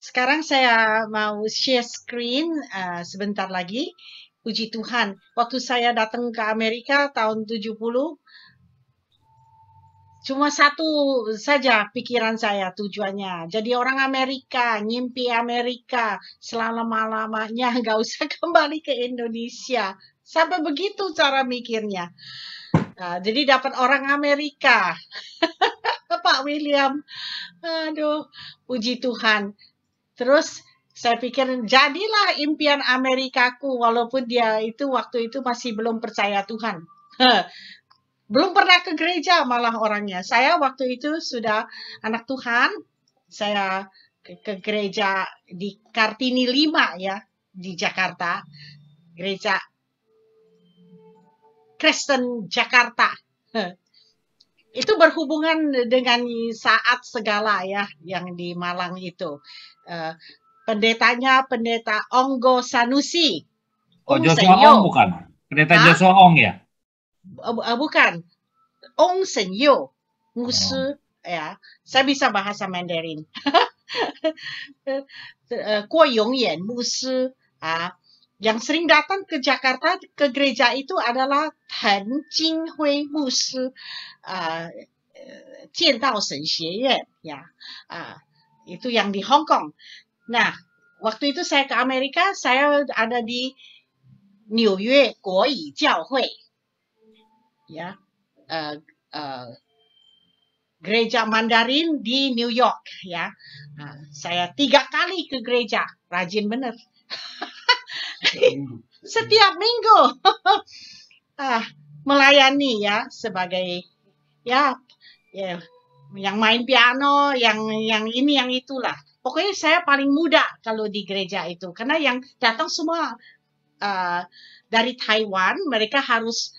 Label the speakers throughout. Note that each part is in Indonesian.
Speaker 1: Sekarang saya mau share screen uh, sebentar lagi. Puji Tuhan, waktu saya datang ke Amerika tahun 70, cuma satu saja pikiran saya tujuannya. Jadi orang Amerika, nyimpi Amerika, selama-lamanya nggak usah kembali ke Indonesia. Sampai begitu cara mikirnya. Uh, jadi dapat orang Amerika. Pak William. Aduh, puji Tuhan. Terus saya pikir jadilah impian Amerikaku walaupun dia itu waktu itu masih belum percaya Tuhan. belum pernah ke gereja malah orangnya. Saya waktu itu sudah anak Tuhan. Saya ke, gereja di Kartini 5 ya di Jakarta. Gereja Kristen Jakarta. Itu berhubungan dengan saat segala ya yang di Malang itu. Eh, pendetanya pendeta Onggo Sanusi. Oh, Ong Joshua Senyo. Ong bukan? Pendeta ha? Joshua Ong ya? Eh, eh, bukan. Ong Senyo, Musu oh. ya. Saya bisa bahasa Mandarin. Kuo Yongyan, Musu ah. Ya, yang sering datang ke Jakarta ke gereja itu adalah Tan Jinghui Musu, uh, ya uh,。itu yang di Hong Kong. Nah, waktu itu saya ke Amerika, saya ada di New York Jiao Hui. Ya, uh, uh, gereja Mandarin di New York ya. uh, saya tiga kali ke gereja, rajin bener. Setiap minggu uh, melayani ya sebagai ya ya yang main piano, yang yang ini, yang itulah. Pokoknya saya paling muda kalau di gereja itu, karena yang datang semua uh, dari Taiwan, mereka harus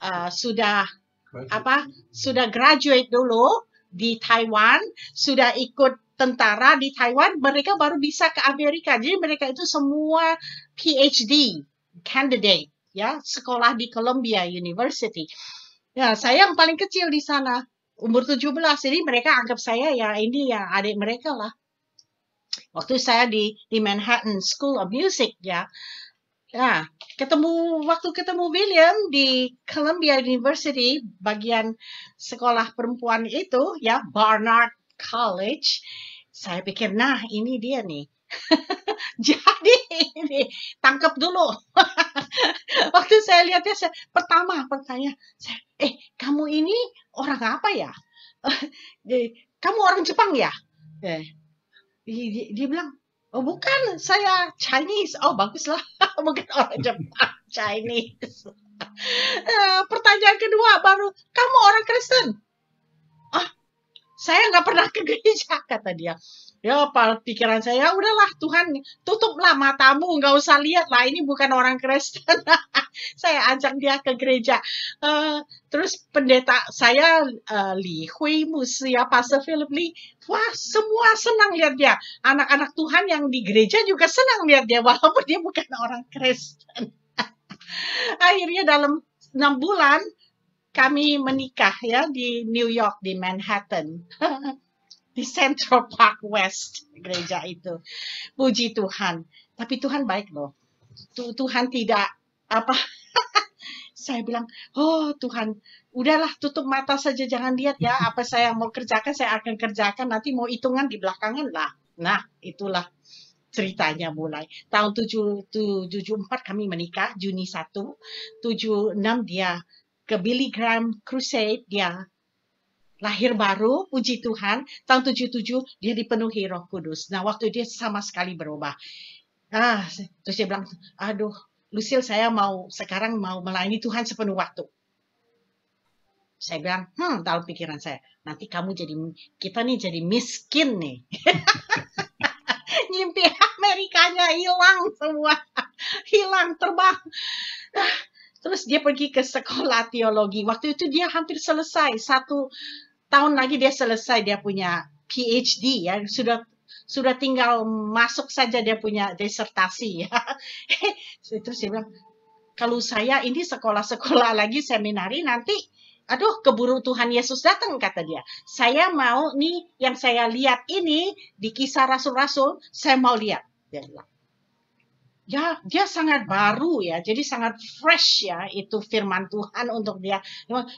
Speaker 1: uh, sudah graduate. apa? Sudah graduate dulu di Taiwan, sudah ikut tentara di Taiwan, mereka baru bisa ke Amerika. Jadi mereka itu semua PhD candidate ya, sekolah di Columbia University. Ya, saya yang paling kecil di sana umur 17 jadi mereka anggap saya ya ini ya adik mereka lah waktu saya di di Manhattan School of Music ya nah ketemu waktu ketemu William di Columbia University bagian sekolah perempuan itu ya Barnard College saya pikir nah ini dia nih jadi ini tangkap dulu waktu saya lihatnya saya, pertama pertanyaan saya eh kamu ini orang apa ya kamu orang Jepang ya eh, dia, bilang oh bukan saya Chinese oh baguslah mungkin orang Jepang Chinese eh, pertanyaan kedua baru kamu orang Kristen ah saya nggak pernah ke gereja kata dia ya pikiran saya udahlah Tuhan tutuplah matamu nggak usah lihat lah ini bukan orang Kristen saya ajak dia ke gereja uh, terus pendeta saya uh, Li Hui Musi ya Pastor Philip Lee wah semua senang lihat dia anak-anak Tuhan yang di gereja juga senang lihat dia walaupun dia bukan orang Kristen akhirnya dalam enam bulan kami menikah ya di New York di Manhattan di Central Park West gereja itu. Puji Tuhan. Tapi Tuhan baik loh. Tuhan tidak apa saya bilang, oh Tuhan, udahlah tutup mata saja jangan lihat ya apa saya mau kerjakan saya akan kerjakan nanti mau hitungan di belakangan lah. Nah itulah ceritanya mulai tahun 774 kami menikah Juni 1 76 dia ke Billy Graham Crusade dia lahir baru, puji Tuhan, tahun 77 dia dipenuhi Roh Kudus. Nah, waktu dia sama sekali berubah. Ah, terus dia bilang, "Aduh, Lucille saya mau sekarang mau melayani Tuhan sepenuh waktu." Saya bilang, "Hmm, dalam pikiran saya, nanti kamu jadi kita nih jadi miskin nih." Nyimpi Amerikanya hilang semua. hilang terbang. Ah, terus dia pergi ke sekolah teologi. Waktu itu dia hampir selesai satu tahun lagi dia selesai dia punya PhD ya sudah sudah tinggal masuk saja dia punya disertasi ya. Terus dia bilang, kalau saya ini sekolah-sekolah lagi seminari nanti, aduh keburu Tuhan Yesus datang kata dia. Saya mau nih yang saya lihat ini di kisah rasul-rasul, saya mau lihat. Dia bilang ya dia sangat baru ya, jadi sangat fresh ya itu firman Tuhan untuk dia.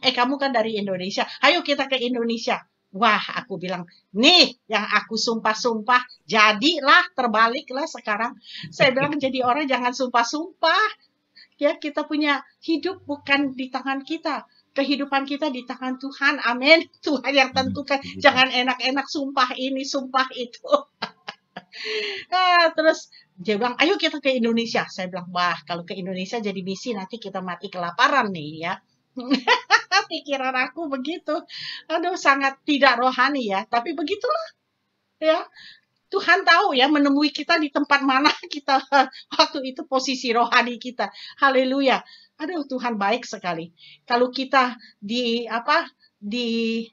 Speaker 1: Eh kamu kan dari Indonesia, ayo kita ke Indonesia. Wah, aku bilang, nih yang aku sumpah-sumpah, jadilah terbaliklah sekarang. Saya bilang jadi orang jangan sumpah-sumpah. Ya, kita punya hidup bukan di tangan kita. Kehidupan kita di tangan Tuhan. Amin. Tuhan yang tentukan. Jangan enak-enak sumpah ini, sumpah itu. Ah, terus dia bilang ayo kita ke Indonesia saya bilang wah kalau ke Indonesia jadi misi nanti kita mati kelaparan nih ya pikiran aku begitu aduh sangat tidak rohani ya tapi begitulah ya Tuhan tahu ya menemui kita di tempat mana kita waktu itu posisi rohani kita haleluya aduh Tuhan baik sekali kalau kita di apa di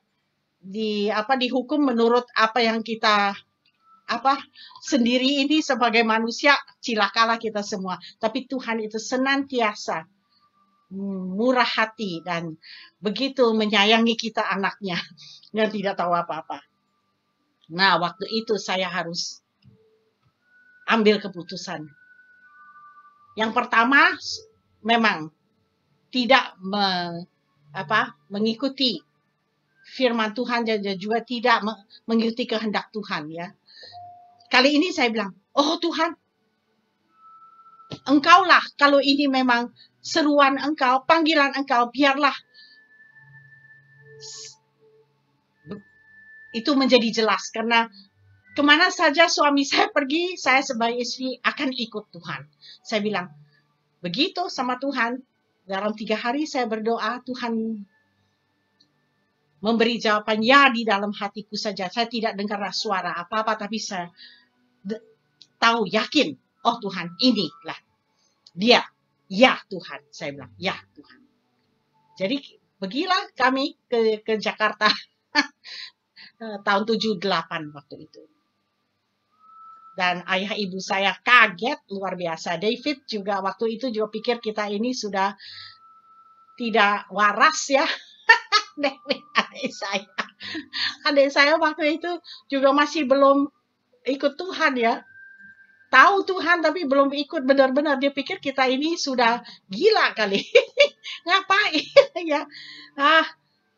Speaker 1: di apa dihukum menurut apa yang kita apa sendiri ini sebagai manusia cilakalah kita semua tapi Tuhan itu senantiasa murah hati dan begitu menyayangi kita anaknya dan tidak tahu apa-apa. Nah, waktu itu saya harus ambil keputusan. Yang pertama memang tidak me, apa, mengikuti firman Tuhan dan juga tidak mengikuti kehendak Tuhan ya. Kali ini saya bilang, oh Tuhan, engkaulah kalau ini memang seruan engkau, panggilan engkau, biarlah itu menjadi jelas karena kemana saja suami saya pergi, saya sebagai istri akan ikut Tuhan. Saya bilang begitu sama Tuhan. Dalam tiga hari saya berdoa Tuhan memberi jawaban ya di dalam hatiku saja. Saya tidak dengar suara apa-apa tapi saya tahu yakin, oh Tuhan inilah dia. Ya Tuhan, saya bilang, ya Tuhan. Jadi pergilah kami ke, ke Jakarta tahun 78 waktu itu. Dan ayah ibu saya kaget luar biasa. David juga waktu itu juga pikir kita ini sudah tidak waras ya. David adik saya. Adik saya waktu itu juga masih belum ikut Tuhan ya. Tahu Tuhan tapi belum ikut benar-benar. Dia pikir kita ini sudah gila kali. Ngapain ya? Ah,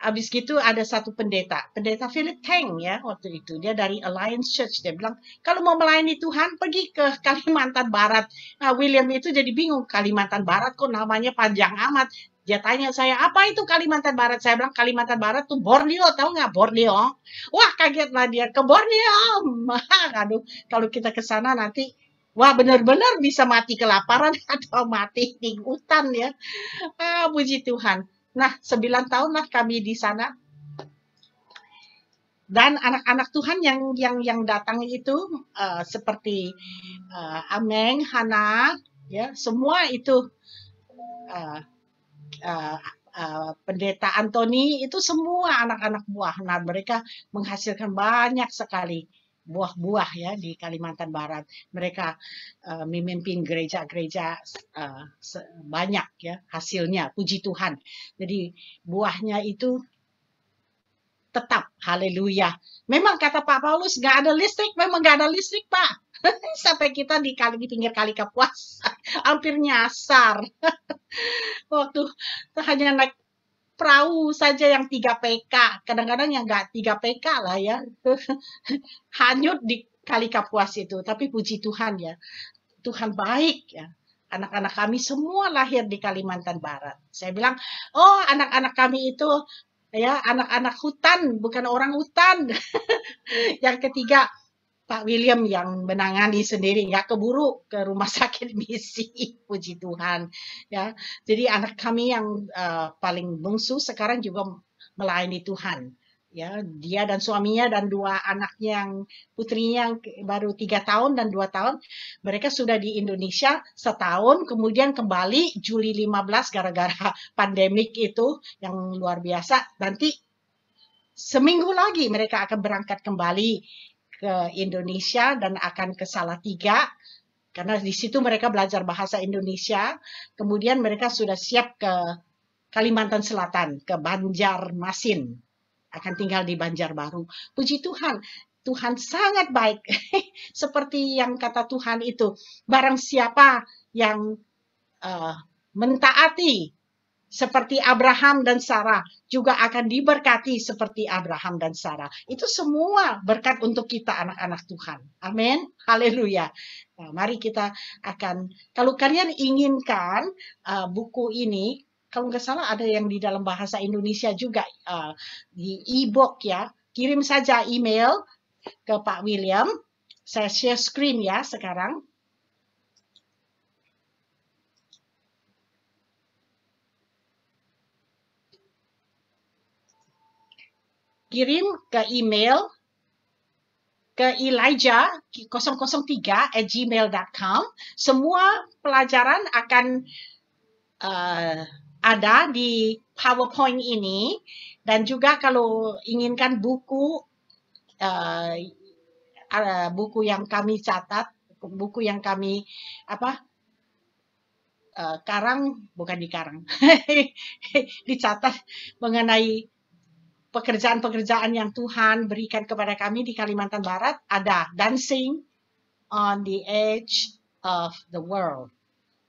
Speaker 1: Habis gitu ada satu pendeta, pendeta Philip Tang ya waktu itu. Dia dari Alliance Church. Dia bilang, kalau mau melayani Tuhan pergi ke Kalimantan Barat. Nah William itu jadi bingung, Kalimantan Barat kok namanya panjang amat. Dia tanya saya, apa itu Kalimantan Barat? Saya bilang, Kalimantan Barat tuh Borneo, tahu nggak Borneo? Wah, kagetlah dia, ke Borneo. Aduh, kalau kita ke sana nanti, wah benar-benar bisa mati kelaparan atau mati di hutan ya. Ah, puji Tuhan. Nah, 9 tahun lah kami di sana. Dan anak-anak Tuhan yang yang yang datang itu uh, seperti uh, Ameng, Hana, ya semua itu uh, uh, pendeta Antoni itu semua anak-anak buah. Nah, mereka menghasilkan banyak sekali buah-buah ya di Kalimantan Barat. Mereka uh, memimpin gereja-gereja uh, banyak ya hasilnya. Puji Tuhan. Jadi buahnya itu tetap haleluya. Memang kata Pak Paulus nggak ada listrik, memang nggak ada listrik Pak. Sampai kita di kali di pinggir kali Kapuas hampir nyasar. Waktu hanya naik perahu saja yang 3 PK. Kadang-kadang yang nggak 3 PK lah ya. Hanyut di kali kapuas itu. Tapi puji Tuhan ya. Tuhan baik ya. Anak-anak kami semua lahir di Kalimantan Barat. Saya bilang, oh anak-anak kami itu ya anak-anak hutan, bukan orang hutan. yang ketiga, Pak William yang menangani sendiri nggak keburu ke rumah sakit misi puji Tuhan ya jadi anak kami yang uh, paling bungsu sekarang juga melayani Tuhan ya dia dan suaminya dan dua anaknya yang putrinya yang baru tiga tahun dan dua tahun mereka sudah di Indonesia setahun kemudian kembali Juli 15 gara-gara pandemik itu yang luar biasa nanti seminggu lagi mereka akan berangkat kembali ke Indonesia dan akan ke Salatiga karena di situ mereka belajar bahasa Indonesia. Kemudian mereka sudah siap ke Kalimantan Selatan, ke Banjarmasin. Akan tinggal di Banjarbaru. Puji Tuhan, Tuhan sangat baik. Seperti yang kata Tuhan itu, barang siapa yang uh, mentaati seperti Abraham dan Sarah juga akan diberkati seperti Abraham dan Sarah. Itu semua berkat untuk kita anak-anak Tuhan. Amin. Haleluya. Nah, mari kita akan kalau kalian inginkan uh, buku ini kalau nggak salah ada yang di dalam bahasa Indonesia juga uh, di e-book ya. Kirim saja email ke Pak William. Saya share screen ya sekarang. kirim ke email ke elijah003 at gmail.com. Semua pelajaran akan uh, ada di PowerPoint ini. Dan juga kalau inginkan buku, uh, buku yang kami catat, buku yang kami apa uh, karang, bukan di karang, dicatat mengenai pekerjaan-pekerjaan yang Tuhan berikan kepada kami di Kalimantan Barat ada dancing on the edge of the world,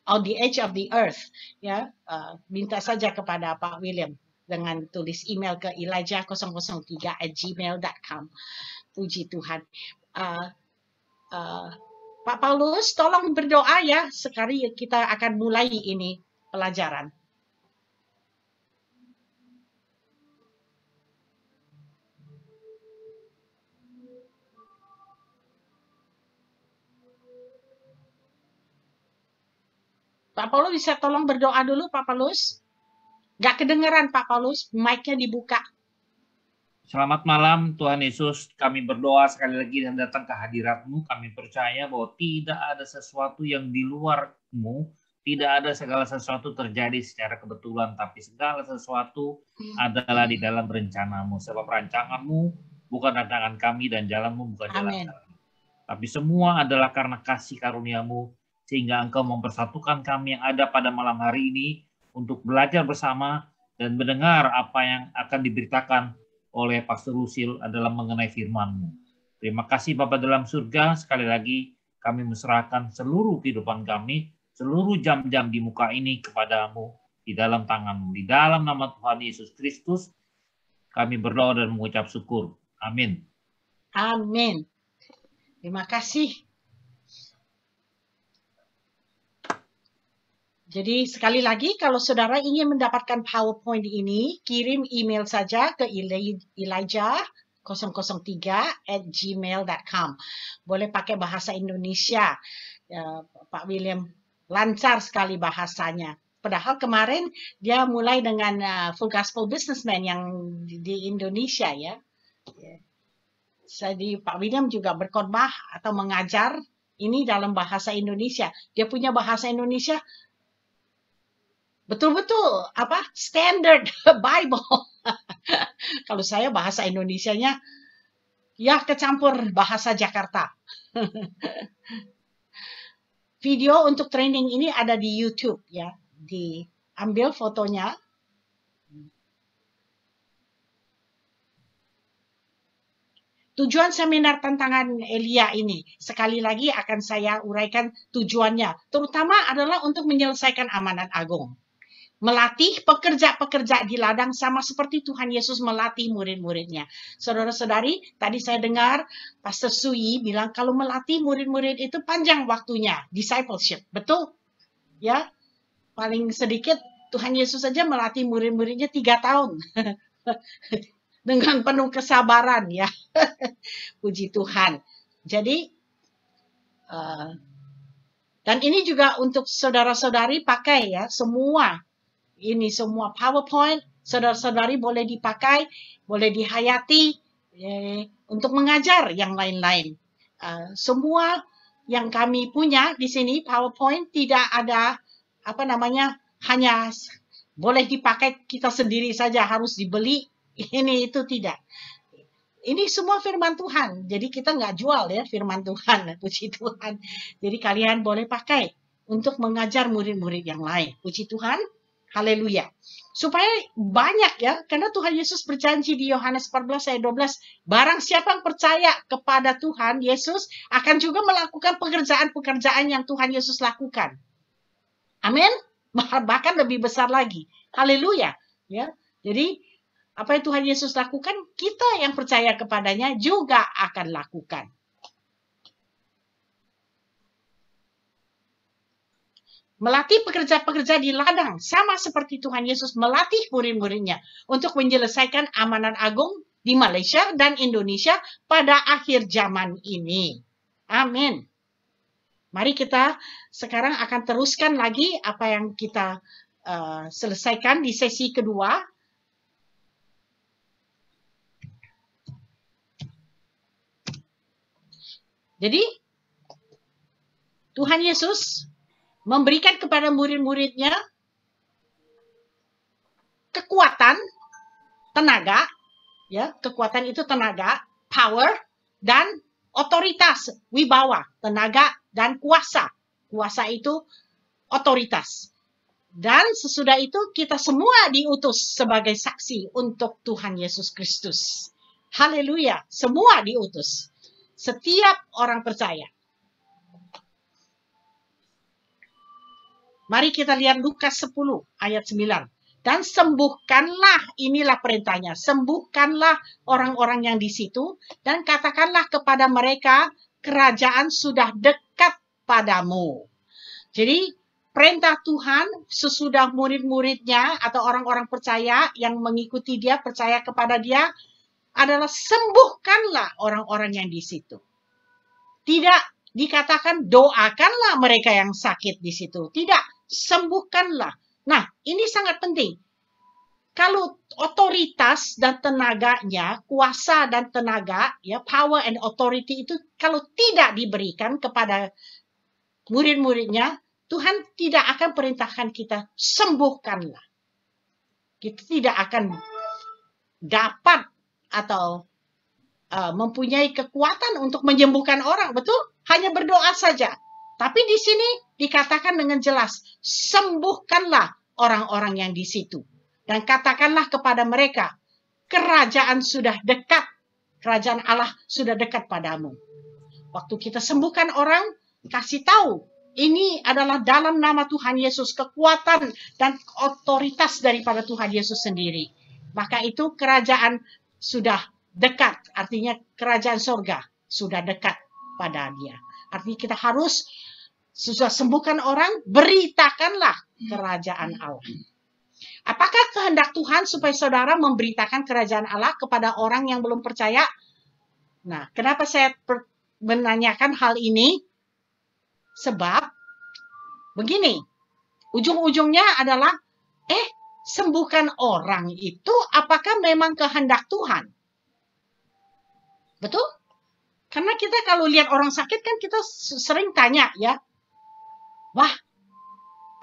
Speaker 1: on the edge of the earth. Ya, uh, minta saja kepada Pak William dengan tulis email ke ilaja003@gmail.com. Puji Tuhan. Uh, uh, Pak Paulus, tolong berdoa ya. Sekali kita akan mulai ini pelajaran. Pak Paulus bisa tolong berdoa dulu Pak Paulus? Gak kedengeran Pak Paulus, mic-nya dibuka. Selamat malam Tuhan Yesus, kami berdoa sekali lagi dan datang ke hadiratmu. Kami percaya bahwa tidak ada sesuatu yang di luarmu, tidak ada segala sesuatu terjadi secara kebetulan, tapi segala sesuatu hmm. adalah di dalam rencanamu. Sebab rancanganmu bukan rancangan kami dan jalanmu bukan jalan kami. Tapi semua adalah karena kasih karuniamu sehingga Engkau mempersatukan kami yang ada pada malam hari ini untuk belajar bersama dan mendengar apa yang akan diberitakan oleh Pastor Lucil adalah mengenai firman-Mu. Terima kasih Bapak dalam surga, sekali lagi kami menyerahkan seluruh kehidupan kami, seluruh jam-jam di muka ini kepadamu di dalam tanganmu. Di dalam nama Tuhan Yesus Kristus, kami berdoa dan mengucap syukur. Amin. Amin. Terima kasih. Jadi sekali lagi kalau saudara ingin mendapatkan PowerPoint ini, kirim email saja ke Elijah 003 at gmail.com. Boleh pakai bahasa Indonesia. Uh, Pak William lancar sekali bahasanya. Padahal kemarin dia mulai dengan uh, Full Gospel Businessman yang di, di Indonesia ya. ya. Jadi Pak William juga berkhotbah atau mengajar ini dalam bahasa Indonesia. Dia punya bahasa Indonesia betul-betul apa standard Bible. Kalau saya bahasa Indonesianya ya kecampur bahasa Jakarta. Video untuk training ini ada di YouTube ya, diambil fotonya. Tujuan seminar tantangan Elia ini sekali lagi akan saya uraikan tujuannya, terutama adalah untuk menyelesaikan amanat agung melatih pekerja-pekerja di ladang sama seperti Tuhan Yesus melatih murid-muridnya. Saudara-saudari, tadi saya dengar Pastor Sui bilang kalau melatih murid-murid itu panjang waktunya, discipleship, betul? Ya, paling sedikit Tuhan Yesus saja melatih murid-muridnya tiga tahun. Dengan penuh kesabaran ya. Puji Tuhan. Jadi, uh, dan ini juga untuk saudara-saudari pakai ya, semua ini semua PowerPoint, saudara-saudari boleh dipakai, boleh dihayati eh, untuk mengajar yang lain-lain. Uh, semua yang kami punya di sini PowerPoint tidak ada apa namanya hanya boleh dipakai kita sendiri saja harus dibeli ini itu tidak ini semua firman Tuhan jadi kita nggak jual ya firman Tuhan puji Tuhan jadi kalian boleh pakai untuk mengajar murid-murid yang lain puji Tuhan Haleluya. Supaya banyak ya, karena Tuhan Yesus berjanji di Yohanes 14 ayat 12, barang siapa yang percaya kepada Tuhan Yesus akan juga melakukan pekerjaan-pekerjaan yang Tuhan Yesus lakukan. Amin. Bahkan lebih besar lagi. Haleluya. Ya. Jadi apa yang Tuhan Yesus lakukan, kita yang percaya kepadanya juga akan lakukan. Melatih pekerja-pekerja di ladang, sama seperti Tuhan Yesus melatih murid-muridnya untuk menyelesaikan amanat agung di Malaysia dan Indonesia pada akhir zaman ini. Amin. Mari kita sekarang akan teruskan lagi apa yang kita uh, selesaikan di sesi kedua. Jadi, Tuhan Yesus memberikan kepada murid-muridnya kekuatan, tenaga, ya, kekuatan itu tenaga, power dan otoritas, wibawa, tenaga dan kuasa. Kuasa itu otoritas. Dan sesudah itu kita semua diutus sebagai saksi untuk Tuhan Yesus Kristus. Haleluya, semua diutus. Setiap orang percaya. Mari kita lihat Lukas 10 ayat 9. Dan sembuhkanlah, inilah perintahnya, sembuhkanlah orang-orang yang di situ dan katakanlah kepada mereka kerajaan sudah dekat padamu. Jadi perintah Tuhan sesudah murid-muridnya atau orang-orang percaya yang mengikuti dia, percaya kepada dia, adalah sembuhkanlah orang-orang yang di situ. Tidak dikatakan doakanlah mereka yang sakit di situ. Tidak, sembuhkanlah. Nah, ini sangat penting. Kalau otoritas dan tenaganya, kuasa dan tenaga, ya power and authority itu kalau tidak diberikan kepada murid-muridnya, Tuhan tidak akan perintahkan kita sembuhkanlah. Kita tidak akan dapat atau uh, mempunyai kekuatan untuk menyembuhkan orang, betul? Hanya berdoa saja. Tapi di sini dikatakan dengan jelas, sembuhkanlah orang-orang yang di situ. Dan katakanlah kepada mereka, kerajaan sudah dekat, kerajaan Allah sudah dekat padamu. Waktu kita sembuhkan orang, kasih tahu ini adalah dalam nama Tuhan Yesus kekuatan dan otoritas daripada Tuhan Yesus sendiri. Maka itu kerajaan sudah dekat, artinya kerajaan sorga sudah dekat pada dia. Artinya kita harus sudah sembuhkan orang, beritakanlah hmm. kerajaan Allah. Apakah kehendak Tuhan supaya saudara memberitakan kerajaan Allah kepada orang yang belum percaya? Nah, kenapa saya menanyakan hal ini? Sebab begini, ujung-ujungnya adalah eh sembuhkan orang itu apakah memang kehendak Tuhan? Betul? Karena kita kalau lihat orang sakit kan kita sering tanya ya, wah,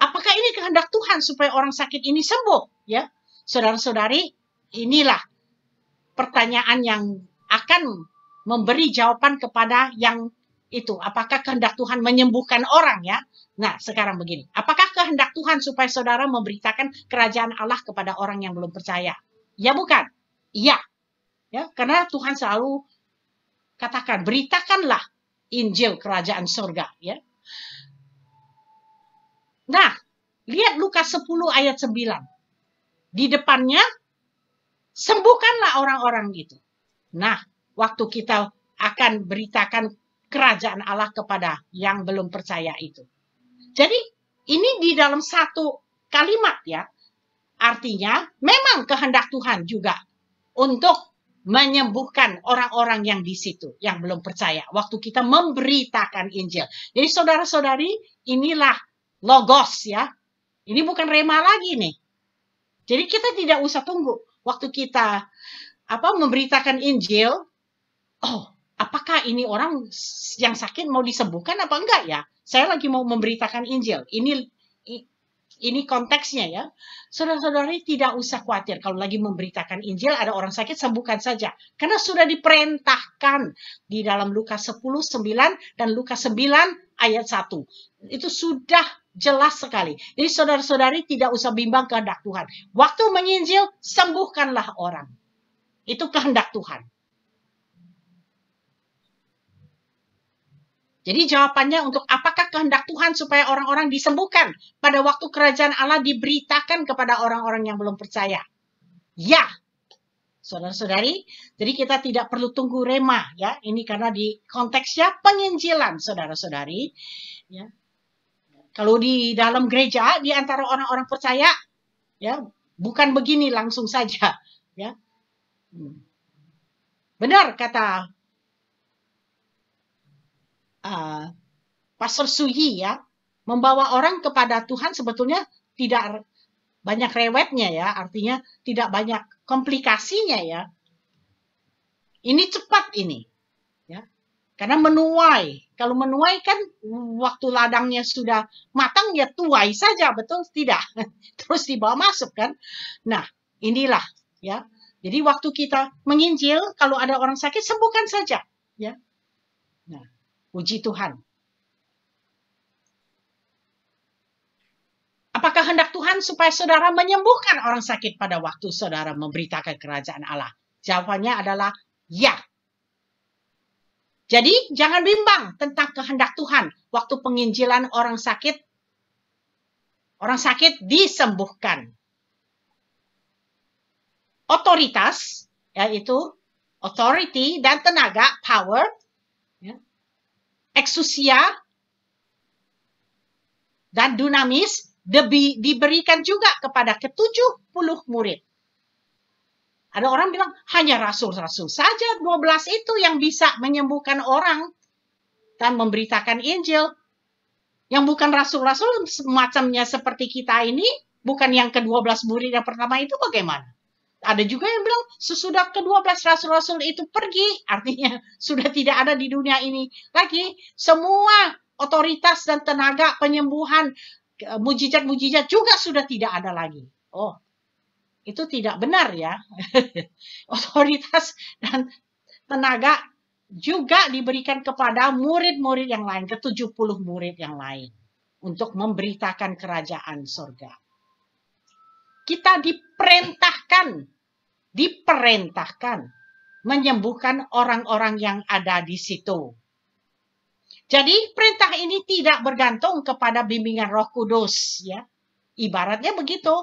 Speaker 1: apakah ini kehendak Tuhan supaya orang sakit ini sembuh? Ya, saudara-saudari, inilah pertanyaan yang akan memberi jawaban kepada yang itu. Apakah kehendak Tuhan menyembuhkan orang ya? Nah, sekarang begini. Apakah kehendak Tuhan supaya saudara memberitakan kerajaan Allah kepada orang yang belum percaya? Ya bukan. Iya. Ya, karena Tuhan selalu katakan beritakanlah Injil kerajaan surga ya. Nah, lihat Lukas 10 ayat 9. Di depannya sembuhkanlah orang-orang itu. Nah, waktu kita akan beritakan kerajaan Allah kepada yang belum percaya itu. Jadi ini di dalam satu kalimat ya. Artinya memang kehendak Tuhan juga untuk menyembuhkan orang-orang yang di situ, yang belum percaya. Waktu kita memberitakan Injil. Jadi saudara-saudari, inilah logos ya. Ini bukan rema lagi nih. Jadi kita tidak usah tunggu. Waktu kita apa memberitakan Injil, oh apakah ini orang yang sakit mau disembuhkan apa enggak ya? Saya lagi mau memberitakan Injil. Ini ini konteksnya ya. Saudara-saudari tidak usah khawatir kalau lagi memberitakan Injil ada orang sakit sembuhkan saja. Karena sudah diperintahkan di dalam Lukas 10, 9 dan Lukas 9 ayat 1. Itu sudah jelas sekali. Jadi saudara-saudari tidak usah bimbang kehendak Tuhan. Waktu menginjil, sembuhkanlah orang. Itu kehendak Tuhan. Jadi jawabannya untuk apakah kehendak Tuhan supaya orang-orang disembuhkan pada waktu kerajaan Allah diberitakan kepada orang-orang yang belum percaya? Ya, saudara-saudari. Jadi kita tidak perlu tunggu rema ya. Ini karena di konteksnya penginjilan, saudara-saudari. Ya. Kalau di dalam gereja di antara orang-orang percaya ya bukan begini langsung saja ya. Hmm. Benar kata uh, Pastor Suyi ya, membawa orang kepada Tuhan sebetulnya tidak banyak rewetnya ya, artinya tidak banyak komplikasinya ya. Ini cepat ini. Ya. Karena menuai. Kalau menuai kan waktu ladangnya sudah matang ya tuai saja, betul tidak? Terus dibawa masuk kan. Nah, inilah ya. Jadi waktu kita menginjil kalau ada orang sakit sembuhkan saja ya. Puji Tuhan. Apakah hendak Tuhan supaya saudara menyembuhkan orang sakit pada waktu saudara memberitakan kerajaan Allah? Jawabannya adalah ya. Jadi jangan bimbang tentang kehendak Tuhan waktu penginjilan orang sakit. Orang sakit disembuhkan. Otoritas yaitu authority dan tenaga power eksusia dan dinamis debi, diberikan juga kepada ketujuh puluh murid. Ada orang bilang hanya rasul-rasul saja 12 itu yang bisa menyembuhkan orang dan memberitakan Injil. Yang bukan rasul-rasul macamnya seperti kita ini, bukan yang ke-12 murid yang pertama itu bagaimana? ada juga yang bilang sesudah ke-12 rasul-rasul itu pergi, artinya sudah tidak ada di dunia ini lagi. Semua otoritas dan tenaga penyembuhan, mujizat-mujizat juga sudah tidak ada lagi. Oh, itu tidak benar ya. otoritas dan tenaga juga diberikan kepada murid-murid yang lain, ke-70 murid yang lain untuk memberitakan kerajaan surga kita diperintahkan, diperintahkan menyembuhkan orang-orang yang ada di situ. Jadi perintah ini tidak bergantung kepada bimbingan Roh Kudus ya. Ibaratnya begitu.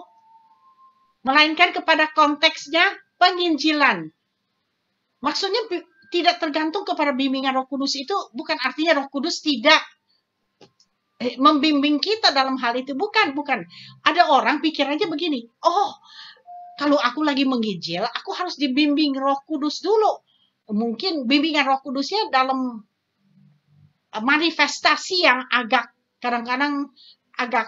Speaker 1: Melainkan kepada konteksnya penginjilan. Maksudnya tidak tergantung kepada bimbingan Roh Kudus itu bukan artinya Roh Kudus tidak Eh, membimbing kita dalam hal itu bukan bukan ada orang pikirannya begini oh kalau aku lagi mengijil aku harus dibimbing Roh Kudus dulu mungkin bimbingan Roh Kudusnya dalam eh, manifestasi yang agak kadang-kadang agak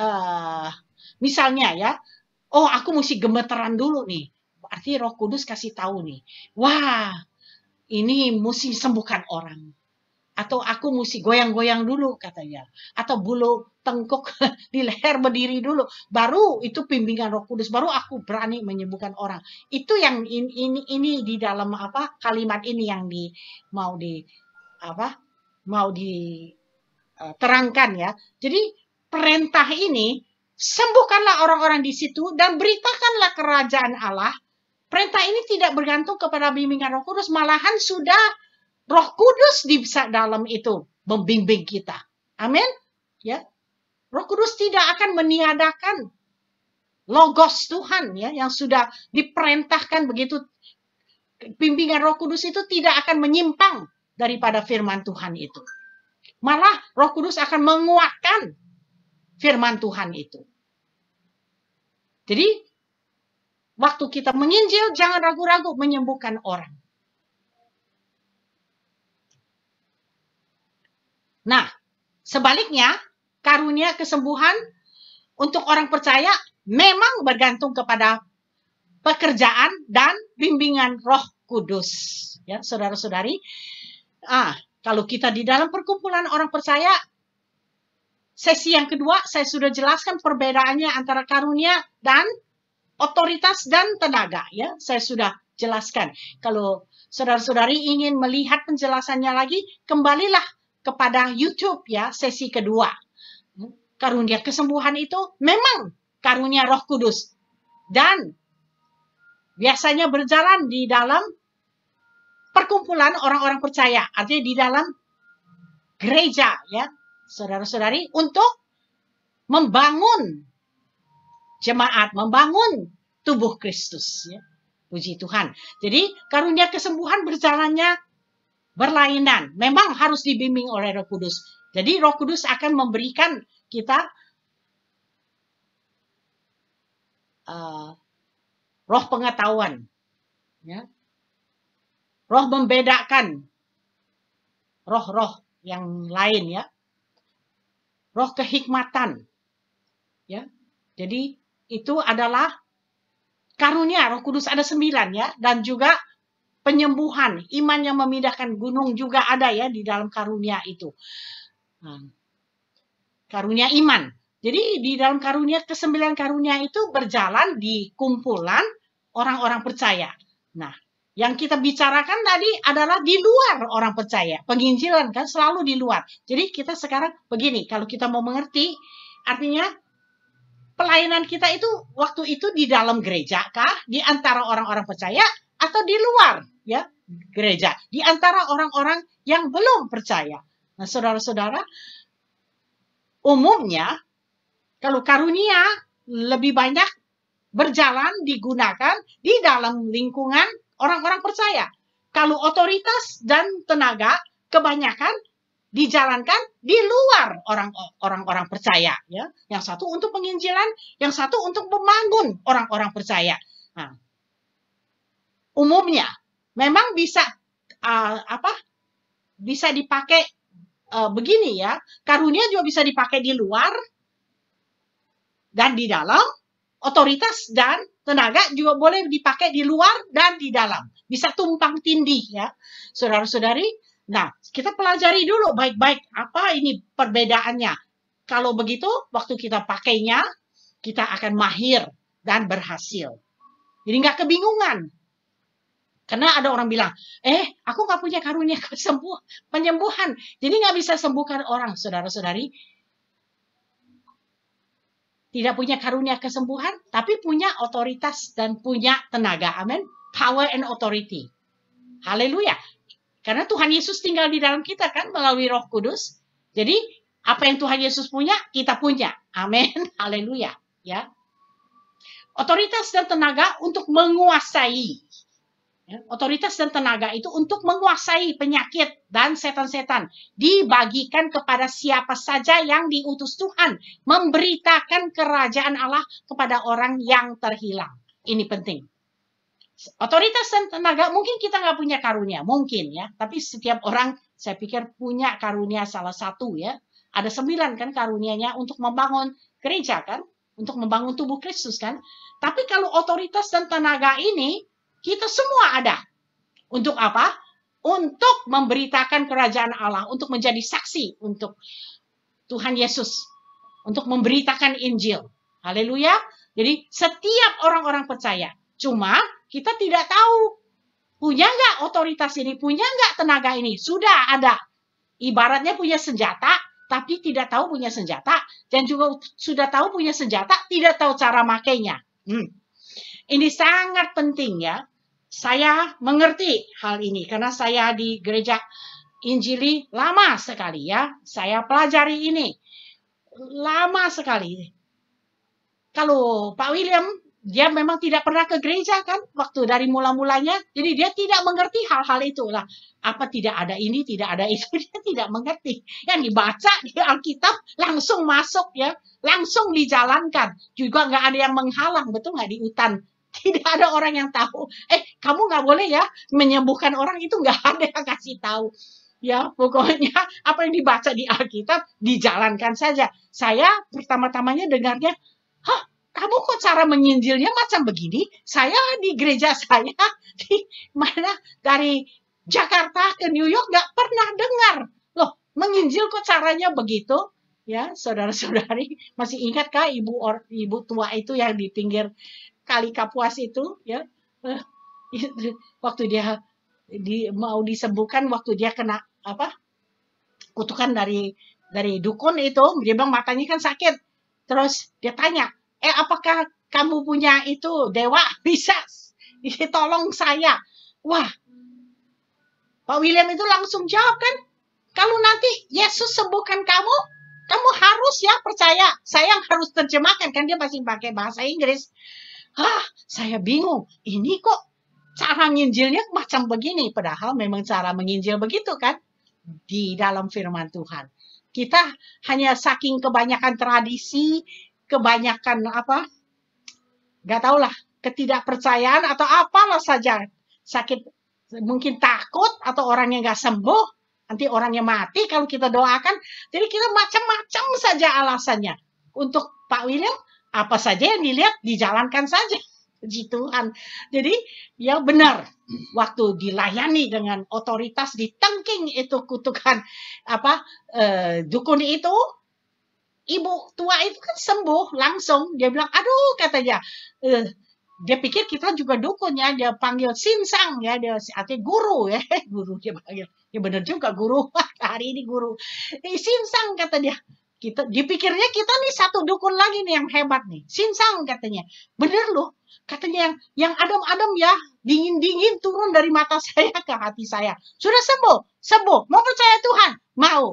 Speaker 1: uh, misalnya ya oh aku mesti gemeteran dulu nih berarti Roh Kudus kasih tahu nih wah ini mesti sembuhkan orang atau aku mesti goyang-goyang dulu katanya atau bulu tengkuk di leher berdiri dulu baru itu pimpinan Roh Kudus baru aku berani menyembuhkan orang itu yang ini ini, ini di dalam apa kalimat ini yang di mau di apa mau diterangkan e, ya jadi perintah ini sembuhkanlah orang-orang di situ dan beritakanlah kerajaan Allah perintah ini tidak bergantung kepada bimbingan Roh Kudus malahan sudah Roh Kudus di dalam itu membimbing kita. Amin. Ya. Roh Kudus tidak akan meniadakan logos Tuhan ya yang sudah diperintahkan begitu bimbingan Roh Kudus itu tidak akan menyimpang daripada firman Tuhan itu. Malah Roh Kudus akan menguatkan firman Tuhan itu. Jadi waktu kita menginjil jangan ragu-ragu menyembuhkan orang. Nah, sebaliknya, karunia kesembuhan untuk orang percaya memang bergantung kepada pekerjaan dan bimbingan Roh Kudus. Ya, saudara-saudari. Ah, kalau kita di dalam perkumpulan orang percaya, sesi yang kedua saya sudah jelaskan perbedaannya antara karunia dan otoritas dan tenaga. Ya, saya sudah jelaskan. Kalau saudara-saudari ingin melihat penjelasannya lagi, kembalilah kepada YouTube ya sesi kedua. Karunia kesembuhan itu memang karunia Roh Kudus dan biasanya berjalan di dalam perkumpulan orang-orang percaya, artinya di dalam gereja ya, saudara-saudari untuk membangun jemaat, membangun tubuh Kristus ya. Puji Tuhan. Jadi karunia kesembuhan berjalannya berlainan. Memang harus dibimbing oleh Roh Kudus. Jadi Roh Kudus akan memberikan kita uh, roh pengetahuan, ya. roh membedakan roh-roh yang lain ya, roh kehikmatan, ya. Jadi itu adalah karunia Roh Kudus ada sembilan ya, dan juga penyembuhan, iman yang memindahkan gunung juga ada ya di dalam karunia itu. Hmm. Karunia iman. Jadi di dalam karunia kesembilan karunia itu berjalan di kumpulan orang-orang percaya. Nah, yang kita bicarakan tadi adalah di luar orang percaya. Penginjilan kan selalu di luar. Jadi kita sekarang begini, kalau kita mau mengerti, artinya pelayanan kita itu waktu itu di dalam gereja kah, di antara orang-orang percaya atau di luar ya gereja, di antara orang-orang yang belum percaya. Nah, saudara-saudara, umumnya kalau karunia lebih banyak berjalan digunakan di dalam lingkungan orang-orang percaya. Kalau otoritas dan tenaga kebanyakan dijalankan di luar orang-orang percaya ya. Yang satu untuk penginjilan, yang satu untuk membangun orang-orang percaya. Nah, umumnya memang bisa uh, apa bisa dipakai uh, begini ya karunia juga bisa dipakai di luar dan di dalam otoritas dan tenaga juga boleh dipakai di luar dan di dalam bisa tumpang tindih ya saudara-saudari nah kita pelajari dulu baik-baik apa ini perbedaannya kalau begitu waktu kita pakainya kita akan mahir dan berhasil jadi nggak kebingungan karena ada orang bilang, eh aku gak punya karunia kesembuhan, penyembuhan. Jadi nggak bisa sembuhkan orang, saudara-saudari. Tidak punya karunia kesembuhan, tapi punya otoritas dan punya tenaga. amen? Power and authority. Haleluya. Karena Tuhan Yesus tinggal di dalam kita kan melalui roh kudus. Jadi apa yang Tuhan Yesus punya, kita punya. amen? Haleluya. Ya. Otoritas dan tenaga untuk menguasai Ya, otoritas dan tenaga itu untuk menguasai penyakit dan setan-setan dibagikan kepada siapa saja yang diutus Tuhan memberitakan kerajaan Allah kepada orang yang terhilang. Ini penting. Otoritas dan tenaga mungkin kita nggak punya karunia, mungkin ya. Tapi setiap orang saya pikir punya karunia salah satu ya. Ada sembilan kan karunianya untuk membangun gereja kan, untuk membangun tubuh Kristus kan. Tapi kalau otoritas dan tenaga ini kita semua ada. Untuk apa? Untuk memberitakan kerajaan Allah, untuk menjadi saksi untuk Tuhan Yesus, untuk memberitakan Injil. Haleluya. Jadi setiap orang-orang percaya. Cuma kita tidak tahu punya nggak otoritas ini, punya nggak tenaga ini. Sudah ada. Ibaratnya punya senjata, tapi tidak tahu punya senjata. Dan juga sudah tahu punya senjata, tidak tahu cara makainya. Hmm. Ini sangat penting ya. Saya mengerti hal ini karena saya di gereja Injili lama sekali ya. Saya pelajari ini. Lama sekali. Kalau Pak William, dia memang tidak pernah ke gereja kan waktu dari mula-mulanya. Jadi dia tidak mengerti hal-hal itu. Lah, apa tidak ada ini, tidak ada itu. Dia tidak mengerti. Yang dibaca di Alkitab langsung masuk ya. Langsung dijalankan. Juga nggak ada yang menghalang. Betul nggak di hutan tidak ada orang yang tahu. Eh, kamu nggak boleh ya menyembuhkan orang itu nggak ada yang kasih tahu. Ya, pokoknya apa yang dibaca di Alkitab dijalankan saja. Saya pertama-tamanya dengarnya, hah, kamu kok cara menginjilnya macam begini? Saya di gereja saya di mana dari Jakarta ke New York nggak pernah dengar. Loh, menginjil kok caranya begitu? ya saudara-saudari masih ingatkah ibu or, ibu tua itu yang di pinggir kali kapuas itu ya eh, waktu dia di, mau disembuhkan waktu dia kena apa kutukan dari dari dukun itu dia bilang matanya kan sakit terus dia tanya eh apakah kamu punya itu dewa bisa tolong saya wah Pak William itu langsung jawab kan kalau nanti Yesus sembuhkan kamu kamu harus ya percaya saya yang harus terjemahkan kan dia masih pakai bahasa Inggris ah saya bingung, ini kok cara nginjilnya macam begini. Padahal memang cara menginjil begitu kan di dalam firman Tuhan. Kita hanya saking kebanyakan tradisi, kebanyakan apa, gak tau lah. ketidakpercayaan atau apalah saja sakit mungkin takut atau orangnya yang nggak sembuh nanti orangnya mati kalau kita doakan jadi kita macam-macam saja alasannya untuk Pak William apa saja yang dilihat dijalankan saja puji Tuhan. Jadi ya benar waktu dilayani dengan otoritas di ditengking itu kutukan apa eh, dukun itu ibu tua itu kan sembuh langsung dia bilang aduh katanya eh, dia pikir kita juga dukun ya dia panggil sinsang ya dia artinya guru ya guru dia panggil ya benar juga guru hari ini guru eh, sinsang kata dia kita dipikirnya kita nih satu dukun lagi nih yang hebat nih sinsang katanya bener loh katanya yang yang adem-adem ya dingin-dingin turun dari mata saya ke hati saya sudah sembuh sembuh mau percaya Tuhan mau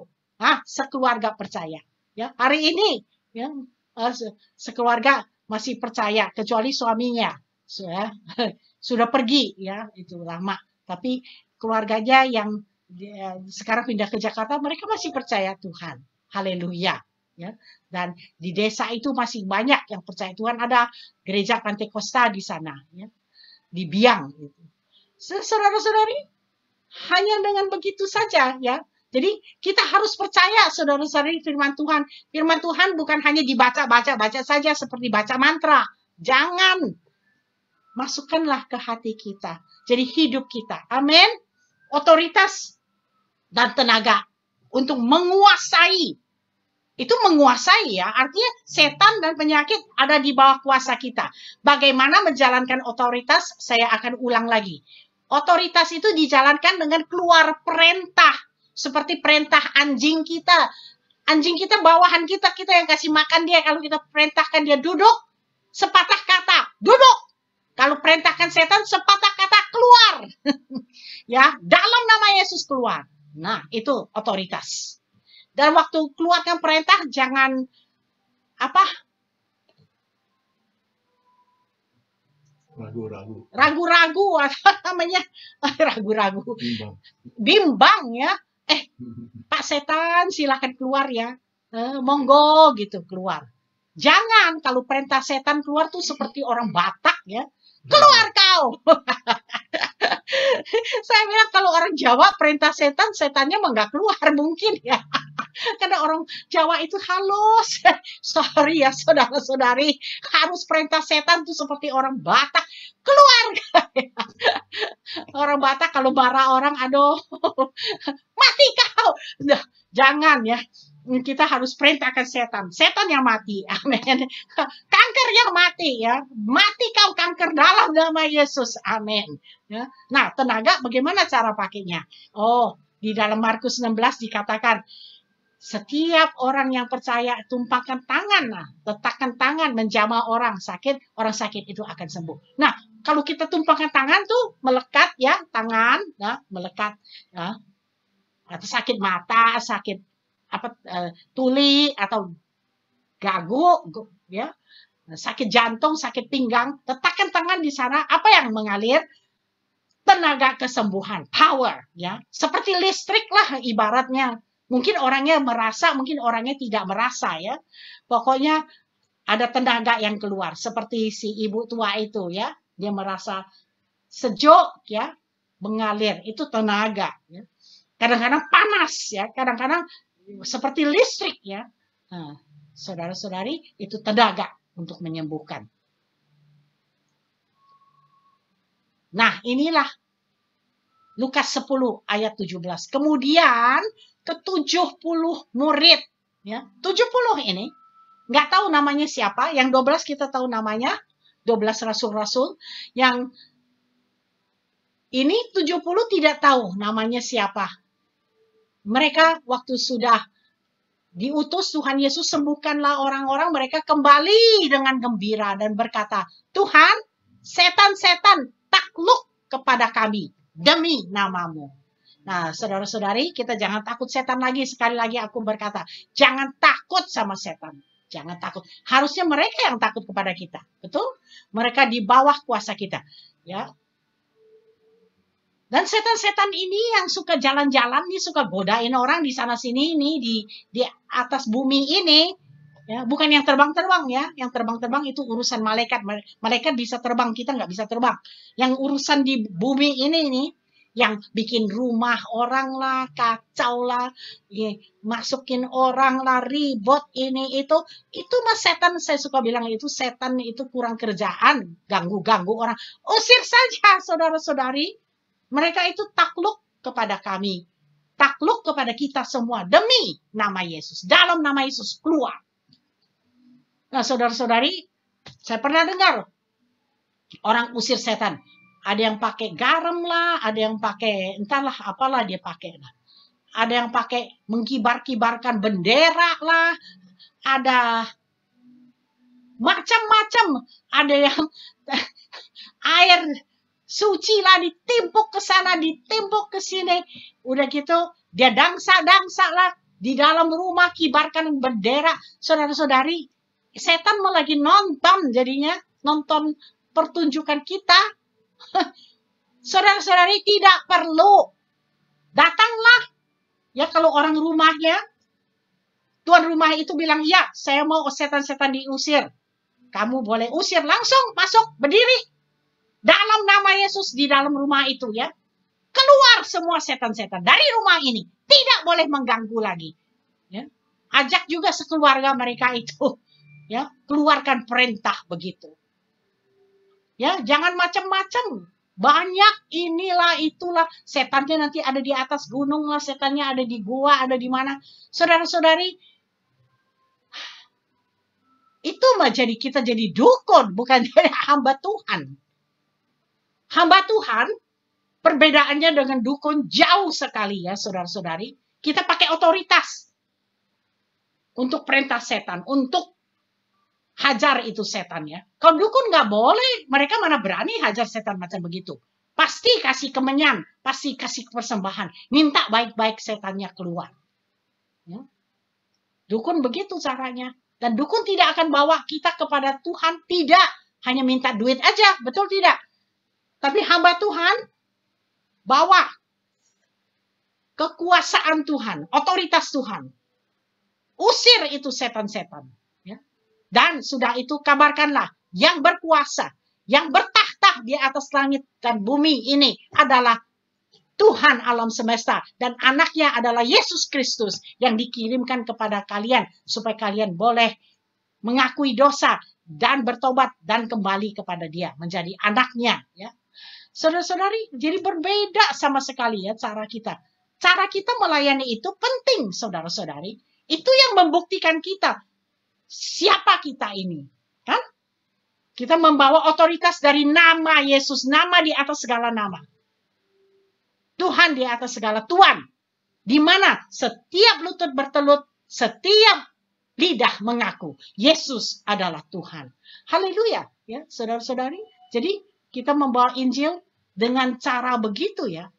Speaker 1: ah sekeluarga percaya ya hari ini ya ah, sekeluarga masih percaya kecuali suaminya sudah ya, sudah pergi ya itu lama tapi keluarganya yang ya, sekarang pindah ke Jakarta mereka masih percaya Tuhan Haleluya. Ya. Dan di desa itu masih banyak yang percaya Tuhan. Ada gereja Pantekosta di sana. Ya. Di Biang. Gitu. Saudara-saudari, hanya dengan begitu saja ya. Jadi kita harus percaya saudara-saudari firman Tuhan. Firman Tuhan bukan hanya dibaca-baca-baca saja seperti baca mantra. Jangan. Masukkanlah ke hati kita. Jadi hidup kita. Amin. Otoritas dan tenaga untuk menguasai. Itu menguasai ya, artinya setan dan penyakit ada di bawah kuasa kita. Bagaimana menjalankan otoritas, saya akan ulang lagi. Otoritas itu dijalankan dengan keluar perintah. Seperti perintah anjing kita. Anjing kita bawahan kita, kita yang kasih makan dia. Kalau kita perintahkan dia duduk, sepatah kata, duduk. Kalau perintahkan setan, sepatah kata, keluar. ya, dalam nama Yesus keluar. Nah, itu otoritas. Dan waktu keluarkan perintah jangan apa? Ragu-ragu. Ragu-ragu apa namanya? Ragu-ragu. Bimbang. Bimbang ya. Eh, Pak setan silahkan keluar ya. Eh, monggo gitu keluar. Jangan kalau perintah setan keluar tuh seperti orang Batak ya keluar kau. Saya bilang kalau orang Jawa perintah setan, setannya mah nggak keluar mungkin ya. Karena orang Jawa itu halus. Sorry ya saudara-saudari, harus perintah setan tuh seperti orang Batak. Keluar! orang Batak kalau bara orang, aduh, mati kau. Nah, jangan ya kita harus perintahkan setan. Setan yang mati. Amin. Kanker yang mati ya. Mati kau kanker dalam nama Yesus. Amin. Ya. Nah, tenaga bagaimana cara pakainya? Oh, di dalam Markus 16 dikatakan setiap orang yang percaya tumpangkan tangan, nah, letakkan tangan menjamah orang sakit, orang sakit itu akan sembuh. Nah, kalau kita tumpangkan tangan tuh melekat ya, tangan, nah, melekat. Ya. Atau sakit mata, sakit apa uh, tuli atau gagu ya sakit jantung, sakit pinggang, letakkan tangan di sana. Apa yang mengalir? Tenaga kesembuhan, power, ya. Seperti listrik lah ibaratnya. Mungkin orangnya merasa, mungkin orangnya tidak merasa ya. Pokoknya ada tenaga yang keluar. Seperti si ibu tua itu ya. Dia merasa sejuk ya, mengalir. Itu tenaga. Ya. Kadang-kadang panas ya, kadang-kadang seperti listrik ya. Ah. saudara-saudari, itu tenaga untuk menyembuhkan. Nah, inilah Lukas 10 ayat 17. Kemudian ke 70 murid, ya. 70 ini nggak tahu namanya siapa, yang 12 kita tahu namanya, 12 rasul-rasul, yang ini 70 tidak tahu namanya siapa mereka waktu sudah diutus Tuhan Yesus sembuhkanlah orang-orang mereka kembali dengan gembira dan berkata, "Tuhan, setan-setan takluk kepada kami demi namamu." Nah, saudara-saudari, kita jangan takut setan lagi. Sekali lagi aku berkata, jangan takut sama setan. Jangan takut. Harusnya mereka yang takut kepada kita. Betul? Mereka di bawah kuasa kita. Ya, dan setan-setan ini yang suka jalan-jalan nih suka godain orang di sana sini ini di di atas bumi ini ya bukan yang terbang-terbang ya yang terbang-terbang itu urusan malaikat malaikat bisa terbang kita nggak bisa terbang yang urusan di bumi ini nih yang bikin rumah orang lah kacau lah ya, masukin orang lah ribot ini itu itu mas setan saya suka bilang itu setan itu kurang kerjaan ganggu-ganggu orang usir saja saudara-saudari mereka itu takluk kepada kami. Takluk kepada kita semua demi nama Yesus. Dalam nama Yesus keluar. Nah saudara-saudari, saya pernah dengar orang usir setan. Ada yang pakai garam lah, ada yang pakai entahlah apalah dia pakai. Lah. Ada yang pakai mengkibar-kibarkan bendera lah. Ada macam-macam. Ada yang air suci lah ditimpuk ke sana, ditimpuk ke sini. Udah gitu dia dangsa-dangsa lah di dalam rumah kibarkan bendera. Saudara-saudari, setan mau lagi nonton jadinya, nonton pertunjukan kita. Saudara-saudari tidak perlu datanglah ya kalau orang rumahnya tuan rumah itu bilang ya saya mau setan-setan diusir kamu boleh usir langsung masuk berdiri dalam nama Yesus di dalam rumah itu ya. Keluar semua setan-setan dari rumah ini. Tidak boleh mengganggu lagi. Ya. Ajak juga sekeluarga mereka itu. ya Keluarkan perintah begitu. Ya, jangan macam-macam. Banyak inilah itulah setannya nanti ada di atas gunung lah, setannya ada di gua, ada di mana. Saudara-saudari, itu mah jadi kita jadi dukun, bukan jadi hamba Tuhan hamba Tuhan, perbedaannya dengan dukun jauh sekali ya saudara-saudari. Kita pakai otoritas untuk perintah setan, untuk hajar itu setan ya. Kalau dukun nggak boleh, mereka mana berani hajar setan macam begitu. Pasti kasih kemenyan, pasti kasih persembahan. Minta baik-baik setannya keluar. Ya. Dukun begitu caranya. Dan dukun tidak akan bawa kita kepada Tuhan. Tidak. Hanya minta duit aja. Betul tidak? Tapi hamba Tuhan bawa kekuasaan Tuhan, otoritas Tuhan. Usir itu setan-setan. Ya. Dan sudah itu kabarkanlah yang berkuasa, yang bertahta di atas langit dan bumi ini adalah Tuhan alam semesta dan anaknya adalah Yesus Kristus yang dikirimkan kepada kalian supaya kalian boleh mengakui dosa dan bertobat dan kembali kepada dia menjadi anaknya ya Saudara-saudari, jadi berbeda sama sekali ya cara kita. Cara kita melayani itu penting, saudara-saudari. Itu yang membuktikan kita siapa kita ini, kan? Kita membawa otoritas dari nama Yesus, nama di atas segala nama. Tuhan di atas segala tuan. Di mana setiap lutut bertelut, setiap lidah mengaku Yesus adalah Tuhan. Haleluya, ya saudara-saudari. Jadi kita membawa Injil dengan cara begitu ya.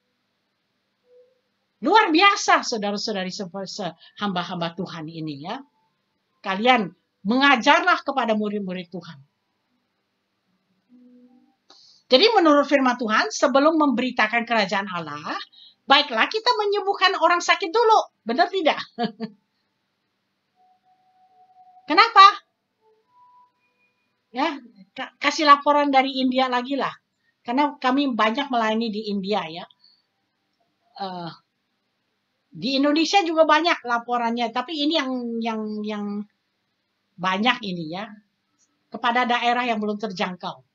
Speaker 1: Luar biasa saudara-saudari hamba-hamba Tuhan ini ya. Kalian mengajarlah kepada murid-murid Tuhan. Jadi menurut firman Tuhan, sebelum memberitakan kerajaan Allah, baiklah kita menyembuhkan orang sakit dulu. Benar tidak? Kenapa? Ya, kasih laporan dari India lagi lah karena kami banyak melayani di India ya. Uh, di Indonesia juga banyak laporannya, tapi ini yang yang yang banyak ini ya kepada daerah yang belum terjangkau.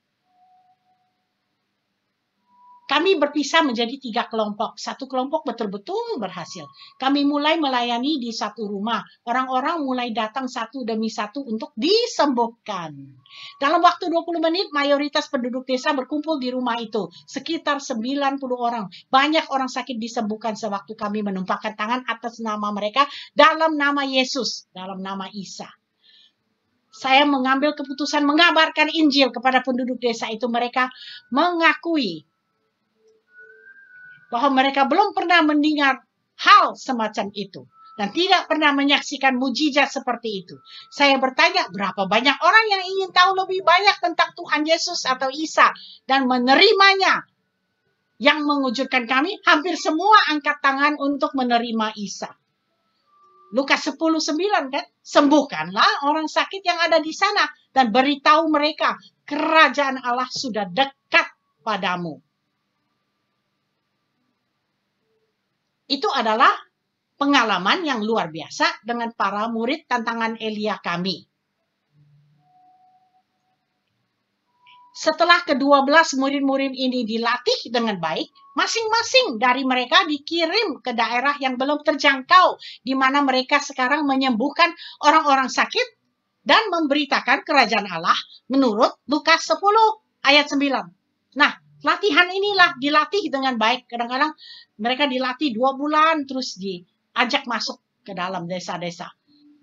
Speaker 1: Kami berpisah menjadi tiga kelompok. Satu kelompok betul-betul berhasil. Kami mulai melayani di satu rumah. Orang-orang mulai datang satu demi satu untuk disembuhkan. Dalam waktu 20 menit, mayoritas penduduk desa berkumpul di rumah itu. Sekitar 90 orang. Banyak orang sakit disembuhkan sewaktu kami menumpahkan tangan atas nama mereka dalam nama Yesus, dalam nama Isa saya mengambil keputusan mengabarkan Injil kepada penduduk desa itu. Mereka mengakui bahwa mereka belum pernah mendengar hal semacam itu dan tidak pernah menyaksikan mujizat seperti itu. Saya bertanya berapa banyak orang yang ingin tahu lebih banyak tentang Tuhan Yesus atau Isa dan menerimanya. Yang mengujurkan kami hampir semua angkat tangan untuk menerima Isa. Lukas 10:9 kan? Sembuhkanlah orang sakit yang ada di sana dan beritahu mereka kerajaan Allah sudah dekat padamu. itu adalah pengalaman yang luar biasa dengan para murid tantangan Elia kami. Setelah kedua belas murid-murid ini dilatih dengan baik, masing-masing dari mereka dikirim ke daerah yang belum terjangkau, di mana mereka sekarang menyembuhkan orang-orang sakit dan memberitakan kerajaan Allah menurut Lukas 10 ayat 9. Nah, latihan inilah dilatih dengan baik. Kadang-kadang mereka dilatih dua bulan terus diajak masuk ke dalam desa-desa.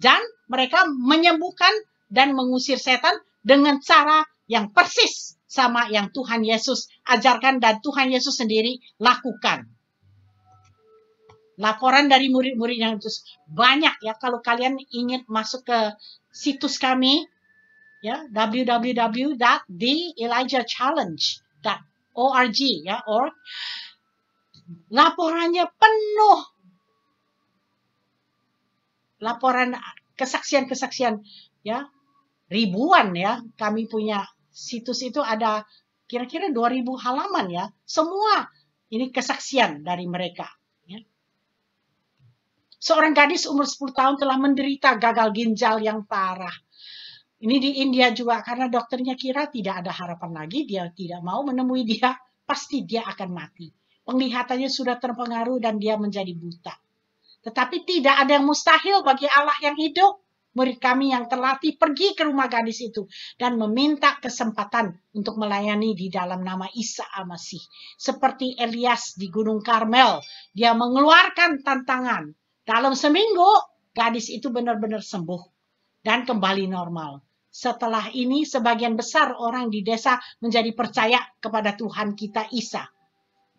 Speaker 1: Dan mereka menyembuhkan dan mengusir setan dengan cara yang persis sama yang Tuhan Yesus ajarkan dan Tuhan Yesus sendiri lakukan. Laporan dari murid-murid yang terus banyak ya kalau kalian ingin masuk ke situs kami ya www.theelijahchallenge.com Ya, org ya or laporannya penuh laporan kesaksian-kesaksian ya ribuan ya kami punya situs itu ada kira-kira 2000 halaman ya semua ini kesaksian dari mereka ya. seorang gadis umur 10 tahun telah menderita gagal ginjal yang parah ini di India juga karena dokternya kira tidak ada harapan lagi, dia tidak mau menemui dia, pasti dia akan mati. Penglihatannya sudah terpengaruh dan dia menjadi buta. Tetapi tidak ada yang mustahil bagi Allah yang hidup. Murid kami yang terlatih pergi ke rumah gadis itu dan meminta kesempatan untuk melayani di dalam nama Isa Amasih. Seperti Elias di Gunung Karmel, dia mengeluarkan tantangan. Dalam seminggu, gadis itu benar-benar sembuh dan kembali normal. Setelah ini sebagian besar orang di desa menjadi percaya kepada Tuhan kita Isa.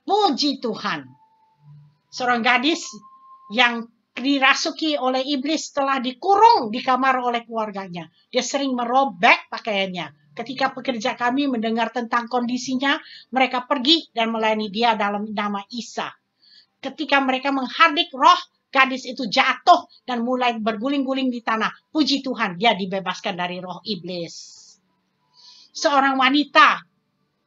Speaker 1: Puji Tuhan. Seorang gadis yang dirasuki oleh iblis telah dikurung di kamar oleh keluarganya. Dia sering merobek pakaiannya. Ketika pekerja kami mendengar tentang kondisinya, mereka pergi dan melayani dia dalam nama Isa. Ketika mereka menghardik roh, Gadis itu jatuh dan mulai berguling-guling di tanah. Puji Tuhan, dia dibebaskan dari roh iblis. Seorang wanita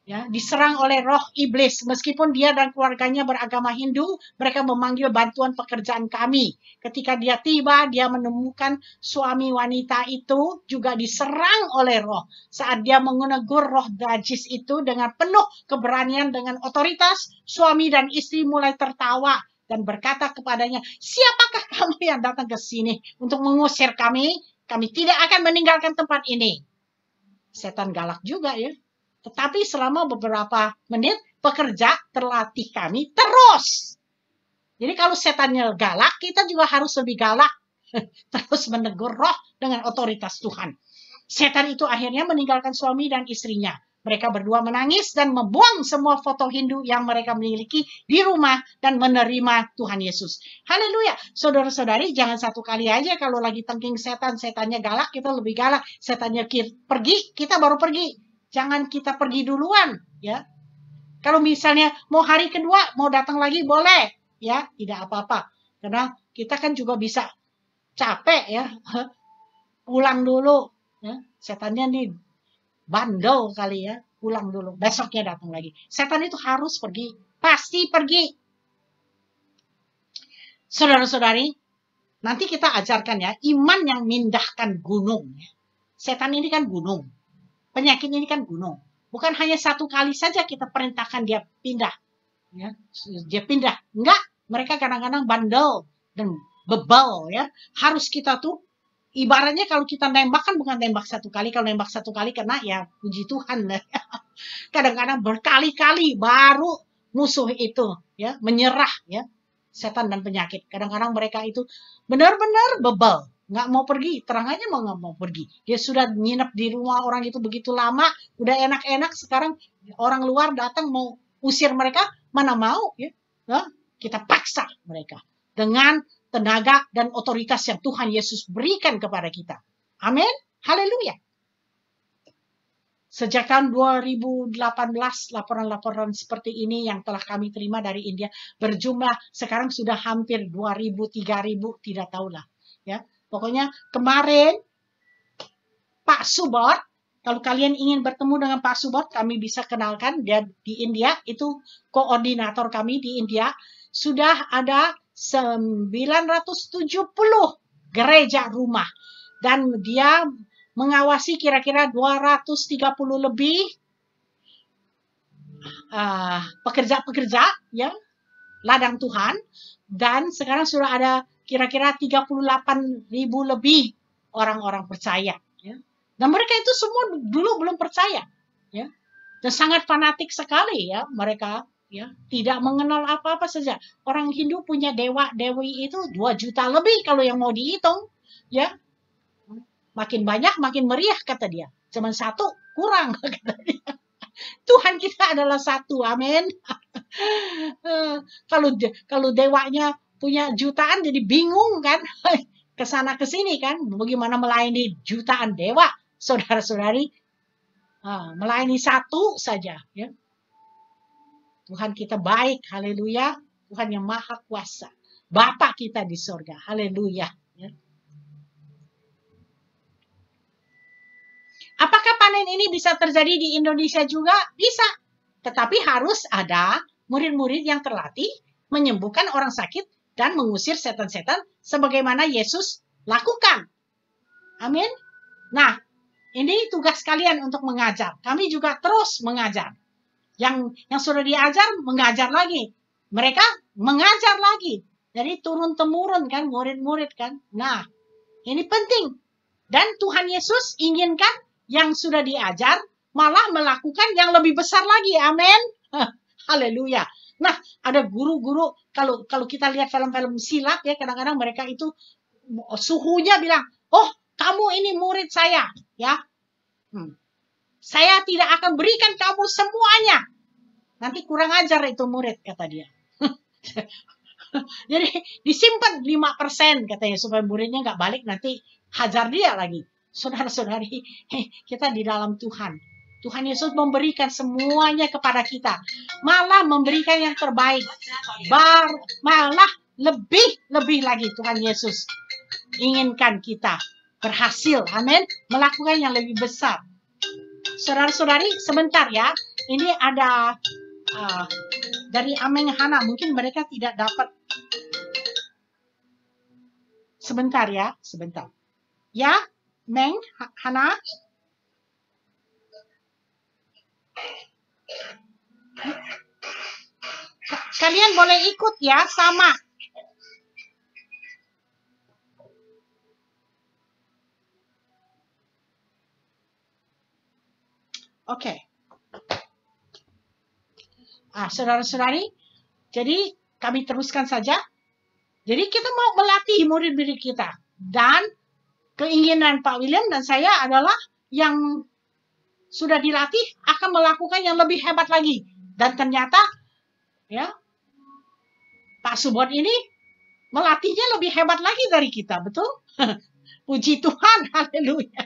Speaker 1: ya, diserang oleh roh iblis. Meskipun dia dan keluarganya beragama Hindu, mereka memanggil bantuan pekerjaan kami. Ketika dia tiba, dia menemukan suami wanita itu juga diserang oleh roh. Saat dia mengunegur roh gadis itu dengan penuh keberanian dengan otoritas, suami dan istri mulai tertawa dan berkata kepadanya, siapakah kamu yang datang ke sini untuk mengusir kami? Kami tidak akan meninggalkan tempat ini. Setan galak juga ya. Tetapi selama beberapa menit, pekerja terlatih kami terus. Jadi kalau setannya galak, kita juga harus lebih galak. Terus menegur roh dengan otoritas Tuhan. Setan itu akhirnya meninggalkan suami dan istrinya. Mereka berdua menangis dan membuang semua foto Hindu yang mereka miliki di rumah dan menerima Tuhan Yesus. Haleluya. Saudara-saudari, jangan satu kali aja kalau lagi tengking setan, setannya galak, kita lebih galak. Setannya pergi, kita baru pergi. Jangan kita pergi duluan, ya. Kalau misalnya mau hari kedua, mau datang lagi boleh, ya, tidak apa-apa. Karena kita kan juga bisa capek ya, pulang dulu. Ya. Setannya nih bandel kali ya, pulang dulu, besoknya datang lagi. Setan itu harus pergi, pasti pergi. Saudara-saudari, nanti kita ajarkan ya, iman yang mindahkan gunung. Ya. Setan ini kan gunung, penyakit ini kan gunung. Bukan hanya satu kali saja kita perintahkan dia pindah. Ya, dia pindah. Enggak, mereka kadang-kadang bandel dan bebal ya. Harus kita tuh ibaratnya kalau kita nembak kan bukan nembak satu kali kalau nembak satu kali kena ya puji Tuhan lah kadang-kadang berkali-kali baru musuh itu ya menyerah ya setan dan penyakit kadang-kadang mereka itu benar-benar bebal nggak mau pergi terangannya mau nggak mau pergi dia sudah nginep di rumah orang itu begitu lama udah enak-enak sekarang orang luar datang mau usir mereka mana mau ya nah, kita paksa mereka dengan tenaga dan otoritas yang Tuhan Yesus berikan kepada kita. Amin. Haleluya. Sejak tahun 2018, laporan-laporan seperti ini yang telah kami terima dari India berjumlah sekarang sudah hampir 2.000, 3.000, tidak tahulah. Ya, pokoknya kemarin Pak Subot, kalau kalian ingin bertemu dengan Pak Subot, kami bisa kenalkan dia di India, itu koordinator kami di India, sudah ada 970 gereja rumah dan dia mengawasi kira-kira 230 lebih eh, pekerja-pekerja uh, pekerja -pekerja, ya ladang Tuhan dan sekarang sudah ada kira-kira 38 ribu lebih orang-orang percaya ya. dan mereka itu semua dulu belum percaya ya dan sangat fanatik sekali ya mereka ya tidak mengenal apa-apa saja orang Hindu punya dewa dewi itu 2 juta lebih kalau yang mau dihitung ya makin banyak makin meriah kata dia cuman satu kurang kata dia Tuhan kita adalah satu amin kalau kalau dewanya punya jutaan jadi bingung kan ke sana ke sini kan bagaimana melayani jutaan dewa saudara-saudari ah, melayani satu saja ya Tuhan kita baik, haleluya. Tuhan yang maha kuasa. Bapak kita di sorga, haleluya. Ya. Apakah panen ini bisa terjadi di Indonesia juga? Bisa. Tetapi harus ada murid-murid yang terlatih menyembuhkan orang sakit dan mengusir setan-setan sebagaimana Yesus lakukan. Amin. Nah, ini tugas kalian untuk mengajar. Kami juga terus mengajar. Yang yang sudah diajar mengajar lagi. Mereka mengajar lagi. Jadi turun temurun kan murid-murid kan. Nah, ini penting. Dan Tuhan Yesus inginkan yang sudah diajar malah melakukan yang lebih besar lagi. Amin. Haleluya. Nah, ada guru-guru kalau kalau kita lihat film-film silat ya kadang-kadang mereka itu suhunya bilang, "Oh, kamu ini murid saya." Ya. Hmm. Saya tidak akan berikan kamu semuanya. Nanti kurang ajar itu murid, kata dia. Jadi disimpan 5% katanya supaya muridnya nggak balik nanti hajar dia lagi. Saudara-saudari, kita di dalam Tuhan. Tuhan Yesus memberikan semuanya kepada kita. Malah memberikan yang terbaik. Bar, malah lebih, lebih lagi Tuhan Yesus inginkan kita berhasil. Amin. Melakukan yang lebih besar. Saudara-saudari, sebentar ya. Ini ada uh, dari Ameng Hana. Mungkin mereka tidak dapat. Sebentar ya, sebentar. Ya, Meng, Hana. Kalian boleh ikut ya, sama. Oke. Okay. Ah, saudara-saudari, jadi kami teruskan saja. Jadi kita mau melatih murid-murid kita. Dan keinginan Pak William dan saya adalah yang sudah dilatih akan melakukan yang lebih hebat lagi. Dan ternyata ya Pak Subot ini melatihnya lebih hebat lagi dari kita, betul? Puji Tuhan, haleluya.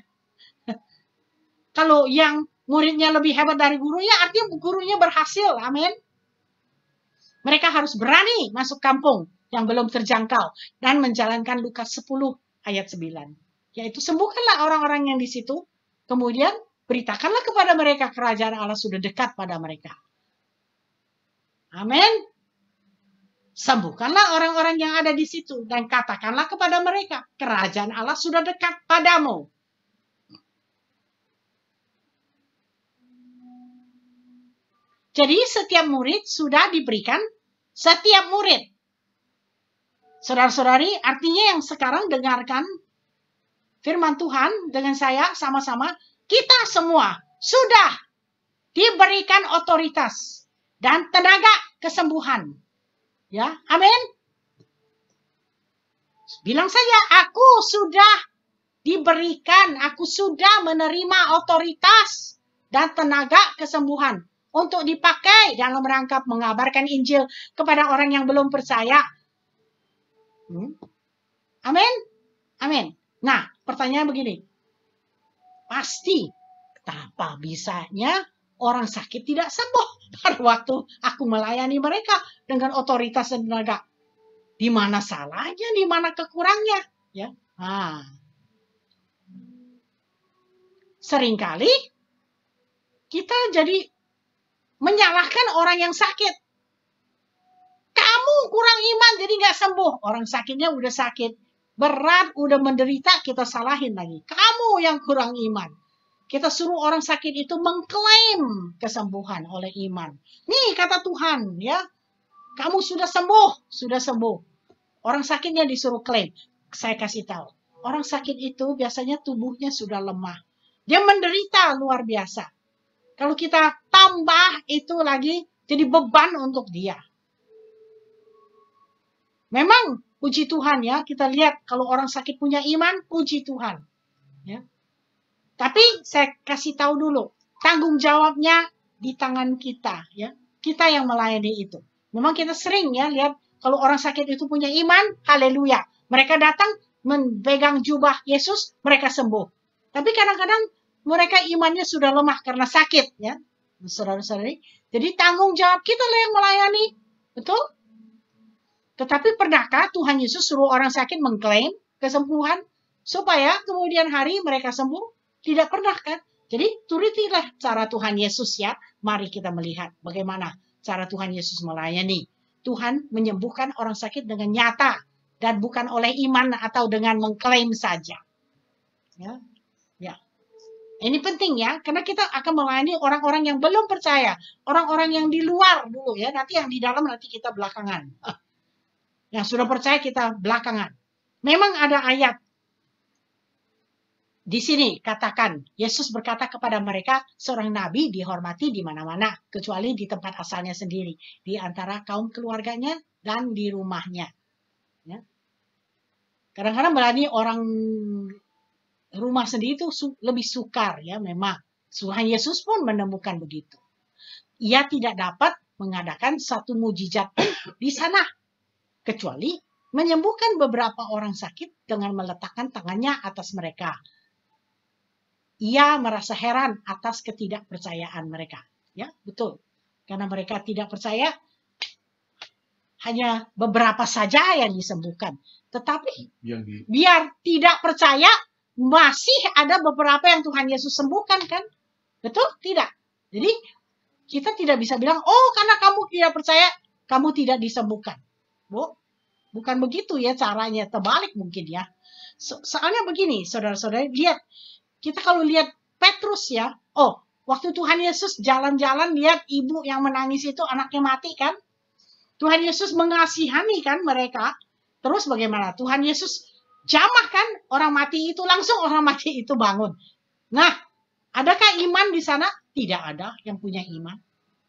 Speaker 1: Kalau yang muridnya lebih hebat dari gurunya, artinya gurunya berhasil. Amin. Mereka harus berani masuk kampung yang belum terjangkau dan menjalankan Lukas 10 ayat 9. Yaitu sembuhkanlah orang-orang yang di situ, kemudian beritakanlah kepada mereka kerajaan Allah sudah dekat pada mereka. Amin. Sembuhkanlah orang-orang yang ada di situ dan katakanlah kepada mereka, kerajaan Allah sudah dekat padamu. Jadi setiap murid sudah diberikan setiap murid. Saudara-saudari, artinya yang sekarang dengarkan firman Tuhan dengan saya sama-sama, kita semua sudah diberikan otoritas dan tenaga kesembuhan. Ya, amin. Bilang saja, aku sudah diberikan, aku sudah menerima otoritas dan tenaga kesembuhan untuk dipakai dalam rangka mengabarkan Injil kepada orang yang belum percaya. Hmm? Amin? Amin. Nah, pertanyaan begini. Pasti, kenapa bisanya orang sakit tidak sembuh pada waktu aku melayani mereka dengan otoritas dan tenaga? Di mana salahnya, di mana kekurangnya? Ya. Nah. Seringkali kita jadi menyalahkan orang yang sakit. Kamu kurang iman jadi nggak sembuh. Orang sakitnya udah sakit. Berat, udah menderita, kita salahin lagi. Kamu yang kurang iman. Kita suruh orang sakit itu mengklaim kesembuhan oleh iman. Nih kata Tuhan ya. Kamu sudah sembuh, sudah sembuh. Orang sakitnya disuruh klaim. Saya kasih tahu. Orang sakit itu biasanya tubuhnya sudah lemah. Dia menderita luar biasa kalau kita tambah itu lagi jadi beban untuk dia. Memang puji Tuhan ya, kita lihat kalau orang sakit punya iman, puji Tuhan. Ya. Tapi saya kasih tahu dulu, tanggung jawabnya di tangan kita ya. Kita yang melayani itu. Memang kita sering ya lihat kalau orang sakit itu punya iman, haleluya. Mereka datang memegang jubah Yesus, mereka sembuh. Tapi kadang-kadang mereka imannya sudah lemah karena sakit ya. Saudara-saudari, jadi tanggung jawab kita lah yang melayani. Betul? Tetapi pernahkah Tuhan Yesus suruh orang sakit mengklaim kesembuhan supaya kemudian hari mereka sembuh? Tidak pernah kan? Jadi turutilah cara Tuhan Yesus ya. Mari kita melihat bagaimana cara Tuhan Yesus melayani. Tuhan menyembuhkan orang sakit dengan nyata dan bukan oleh iman atau dengan mengklaim saja. Ya, ini penting ya, karena kita akan melayani orang-orang yang belum percaya, orang-orang yang di luar dulu ya, nanti yang di dalam nanti kita belakangan. Yang sudah percaya kita belakangan. Memang ada ayat di sini katakan, Yesus berkata kepada mereka, seorang nabi dihormati di mana-mana, kecuali di tempat asalnya sendiri, di antara kaum keluarganya dan di rumahnya. Ya. Kadang-kadang ya. berani orang rumah sendiri itu su lebih sukar ya memang. Tuhan Yesus pun menemukan begitu. Ia tidak dapat mengadakan satu mujizat di sana kecuali menyembuhkan beberapa orang sakit dengan meletakkan tangannya atas mereka. Ia merasa heran atas ketidakpercayaan mereka. Ya, betul. Karena mereka tidak percaya hanya beberapa saja yang disembuhkan. Tetapi yang di... biar tidak percaya masih ada beberapa yang Tuhan Yesus sembuhkan kan? Betul? Tidak. Jadi kita tidak bisa bilang, oh karena kamu tidak percaya, kamu tidak disembuhkan. Bu, bukan begitu ya caranya, terbalik mungkin ya. So, soalnya begini, saudara-saudara, lihat. Kita kalau lihat Petrus ya, oh waktu Tuhan Yesus jalan-jalan lihat ibu yang menangis itu anaknya mati kan? Tuhan Yesus mengasihani kan mereka. Terus bagaimana? Tuhan Yesus Jamah kan orang mati itu langsung orang mati itu bangun. Nah, adakah iman di sana? Tidak ada yang punya iman.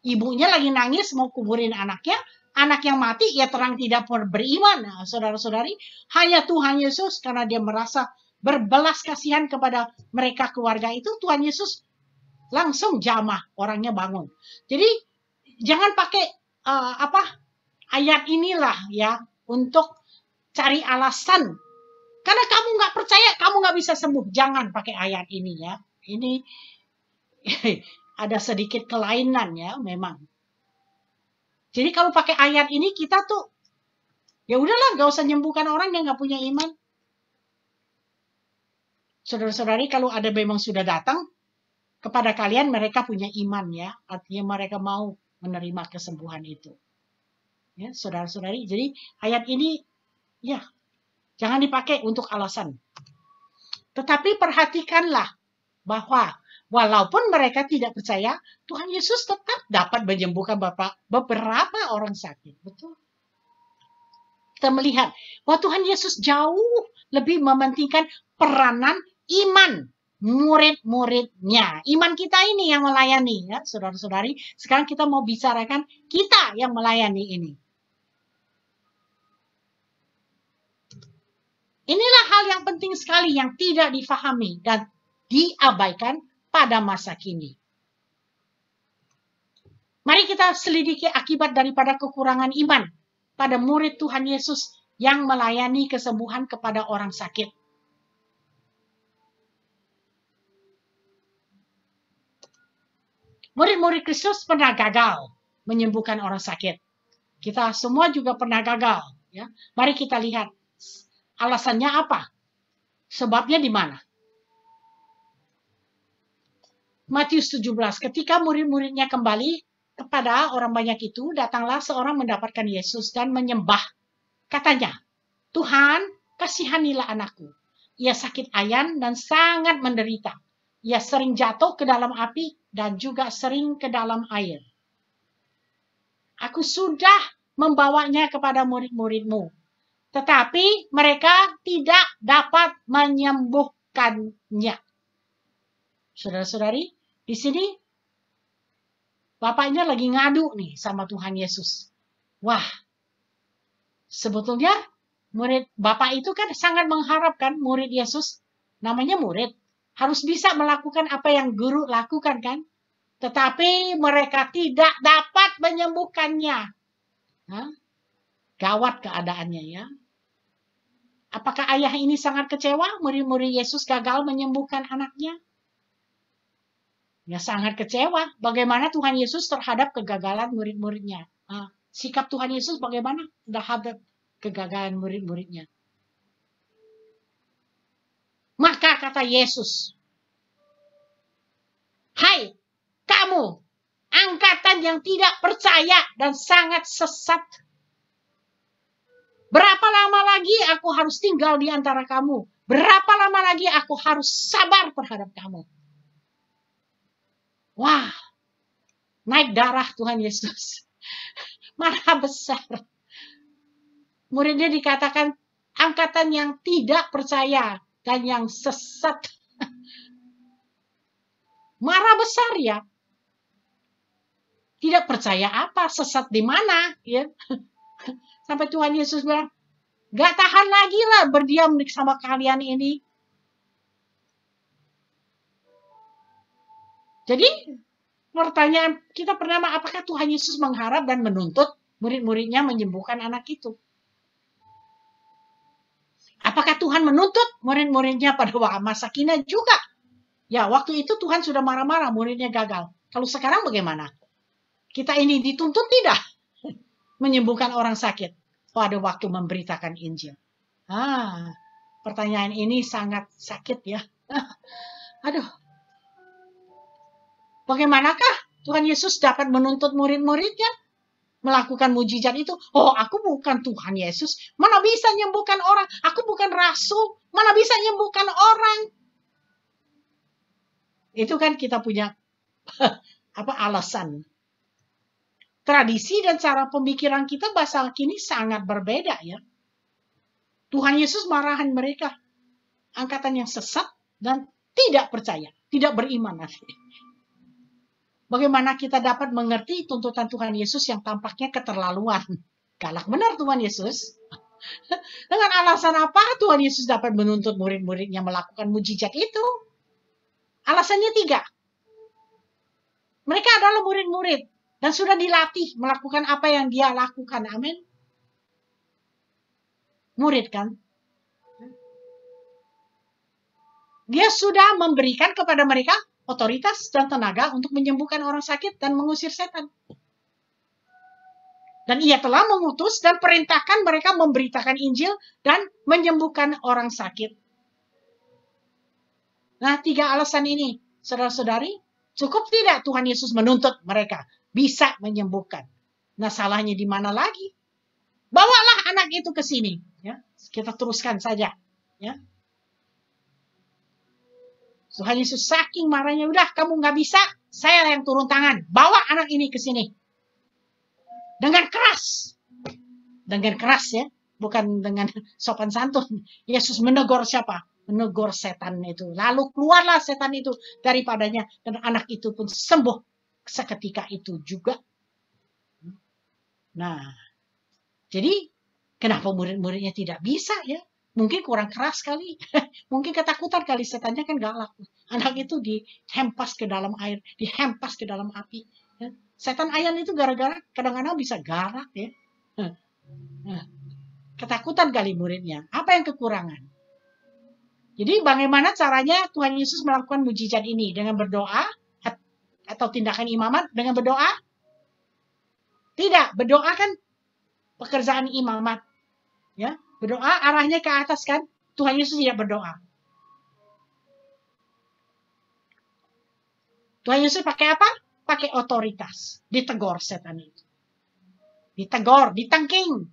Speaker 1: Ibunya lagi nangis mau kuburin anaknya, anak yang mati ya terang tidak beriman. Nah, saudara-saudari, hanya Tuhan Yesus karena dia merasa berbelas kasihan kepada mereka keluarga itu, Tuhan Yesus langsung jamah orangnya bangun. Jadi jangan pakai uh, apa ayat inilah ya untuk cari alasan karena kamu nggak percaya, kamu nggak bisa sembuh. Jangan pakai ayat ini ya. Ini ada sedikit kelainan ya memang. Jadi kalau pakai ayat ini kita tuh ya udahlah nggak usah nyembuhkan orang yang nggak punya iman. Saudara-saudari kalau ada memang sudah datang kepada kalian mereka punya iman ya. Artinya mereka mau menerima kesembuhan itu. Ya, saudara-saudari. Jadi ayat ini ya Jangan dipakai untuk alasan. Tetapi perhatikanlah bahwa walaupun mereka tidak percaya, Tuhan Yesus tetap dapat menyembuhkan bapak beberapa orang sakit. Betul? Kita melihat bahwa Tuhan Yesus jauh lebih mementingkan peranan iman murid-muridnya. Iman kita ini yang melayani ya, saudara-saudari. Sekarang kita mau bicarakan kita yang melayani ini. Inilah hal yang penting sekali yang tidak difahami dan diabaikan pada masa kini. Mari kita selidiki akibat daripada kekurangan iman pada murid Tuhan Yesus yang melayani kesembuhan kepada orang sakit. Murid-murid Kristus pernah gagal menyembuhkan orang sakit. Kita semua juga pernah gagal. Ya. Mari kita lihat Alasannya apa? Sebabnya di mana? Matius 17, ketika murid-muridnya kembali kepada orang banyak itu, datanglah seorang mendapatkan Yesus dan menyembah. Katanya, Tuhan, kasihanilah anakku. Ia sakit ayan dan sangat menderita. Ia sering jatuh ke dalam api dan juga sering ke dalam air. Aku sudah membawanya kepada murid-muridmu, tetapi mereka tidak dapat menyembuhkannya. Saudara-saudari, di sini bapaknya lagi ngadu nih sama Tuhan Yesus. Wah, sebetulnya murid bapak itu kan sangat mengharapkan murid Yesus, namanya murid, harus bisa melakukan apa yang guru lakukan kan? Tetapi mereka tidak dapat menyembuhkannya. Hah? Gawat keadaannya ya. Apakah ayah ini sangat kecewa murid-murid Yesus gagal menyembuhkan anaknya? Ya sangat kecewa. Bagaimana Tuhan Yesus terhadap kegagalan murid-muridnya? Sikap Tuhan Yesus bagaimana terhadap kegagalan murid-muridnya? Maka kata Yesus, Hai kamu, angkatan yang tidak percaya dan sangat sesat Berapa lama lagi aku harus tinggal di antara kamu? Berapa lama lagi aku harus sabar terhadap kamu? Wah, naik darah Tuhan Yesus. Marah besar. Muridnya dikatakan angkatan yang tidak percaya dan yang sesat. Marah besar ya. Tidak percaya apa, sesat di mana, ya. Sampai Tuhan Yesus bilang, gak tahan lagi lah berdiam sama kalian ini. Jadi pertanyaan kita pertama, apakah Tuhan Yesus mengharap dan menuntut murid-muridnya menyembuhkan anak itu? Apakah Tuhan menuntut murid-muridnya pada masa kini juga? Ya, waktu itu Tuhan sudah marah-marah, muridnya gagal. Kalau sekarang bagaimana? Kita ini dituntut tidak? menyembuhkan orang sakit pada oh, waktu memberitakan Injil? Ah, pertanyaan ini sangat sakit ya. Aduh. Bagaimanakah Tuhan Yesus dapat menuntut murid-muridnya melakukan mujizat itu? Oh, aku bukan Tuhan Yesus. Mana bisa menyembuhkan orang? Aku bukan rasul. Mana bisa menyembuhkan orang? Itu kan kita punya apa alasan tradisi dan cara pemikiran kita bahasa kini sangat berbeda ya. Tuhan Yesus marahan mereka, angkatan yang sesat dan tidak percaya, tidak beriman. Bagaimana kita dapat mengerti tuntutan Tuhan Yesus yang tampaknya keterlaluan? Galak benar Tuhan Yesus. Dengan alasan apa Tuhan Yesus dapat menuntut murid-muridnya melakukan mujizat itu? Alasannya tiga. Mereka adalah murid-murid dan sudah dilatih melakukan apa yang dia lakukan. Amin. Murid kan? Dia sudah memberikan kepada mereka otoritas dan tenaga untuk menyembuhkan orang sakit dan mengusir setan. Dan ia telah mengutus dan perintahkan mereka memberitakan Injil dan menyembuhkan orang sakit. Nah, tiga alasan ini, saudara-saudari, cukup tidak Tuhan Yesus menuntut mereka bisa menyembuhkan. Nah salahnya di mana lagi? Bawalah anak itu ke sini. Ya, kita teruskan saja. Ya. Tuhan Yesus saking marahnya, udah kamu nggak bisa, saya yang turun tangan. Bawa anak ini ke sini. Dengan keras. Dengan keras ya. Bukan dengan sopan santun. Yesus menegur siapa? Menegur setan itu. Lalu keluarlah setan itu daripadanya. Dan anak itu pun sembuh seketika itu juga. Nah, jadi kenapa murid-muridnya tidak bisa ya? Mungkin kurang keras kali, mungkin ketakutan kali setannya kan galak. Anak itu dihempas ke dalam air, dihempas ke dalam api. Ya. Setan ayam itu gara-gara kadang-kadang bisa galak ya. Nah, ketakutan kali muridnya. Apa yang kekurangan? Jadi bagaimana caranya Tuhan Yesus melakukan mujizat ini? Dengan berdoa, atau tindakan imamat dengan berdoa? Tidak, berdoa kan pekerjaan imamat. Ya, berdoa arahnya ke atas kan? Tuhan Yesus tidak berdoa. Tuhan Yesus pakai apa? Pakai otoritas. Ditegor setan itu. Ditegor, ditangking.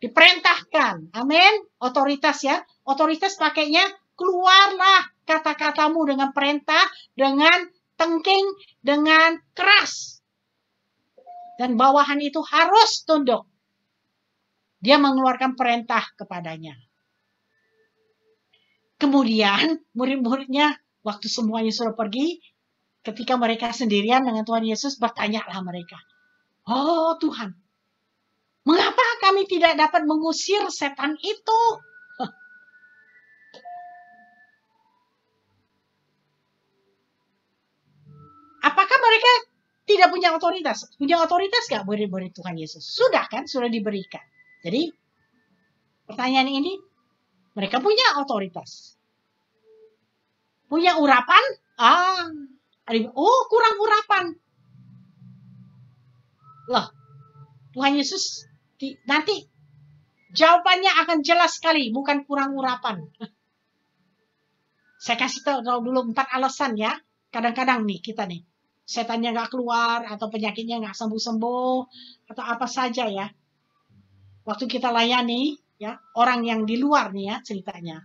Speaker 1: Diperintahkan. Amin. Otoritas ya. Otoritas pakainya keluarlah kata-katamu dengan perintah, dengan tengking dengan keras. Dan bawahan itu harus tunduk. Dia mengeluarkan perintah kepadanya. Kemudian murid-muridnya waktu semuanya suruh pergi, ketika mereka sendirian dengan Tuhan Yesus, bertanyalah mereka. Oh Tuhan, mengapa kami tidak dapat mengusir setan itu? mereka tidak punya otoritas. Punya otoritas gak murid-murid Tuhan Yesus? Sudah kan? Sudah diberikan. Jadi pertanyaan ini, mereka punya otoritas. Punya urapan? Ah, oh kurang urapan. Loh, Tuhan Yesus nanti jawabannya akan jelas sekali, bukan kurang urapan. Saya kasih tahu dulu empat alasan ya. Kadang-kadang nih kita nih setannya nggak keluar atau penyakitnya nggak sembuh-sembuh atau apa saja ya. Waktu kita layani ya orang yang di luar nih ya ceritanya.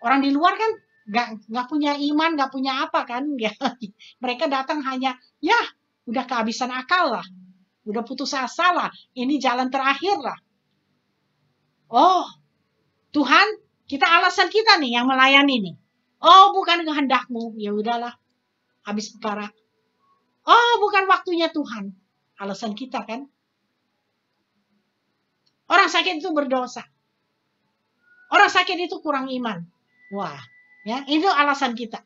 Speaker 1: Orang di luar kan nggak nggak punya iman, nggak punya apa kan? Ya, mereka datang hanya ya udah kehabisan akal lah, udah putus asa lah, ini jalan terakhir lah. Oh, Tuhan, kita alasan kita nih yang melayani nih. Oh, bukan kehendakmu. Ya udahlah, habis perkara. Oh, bukan waktunya Tuhan. Alasan kita kan. Orang sakit itu berdosa. Orang sakit itu kurang iman. Wah, ya itu alasan kita.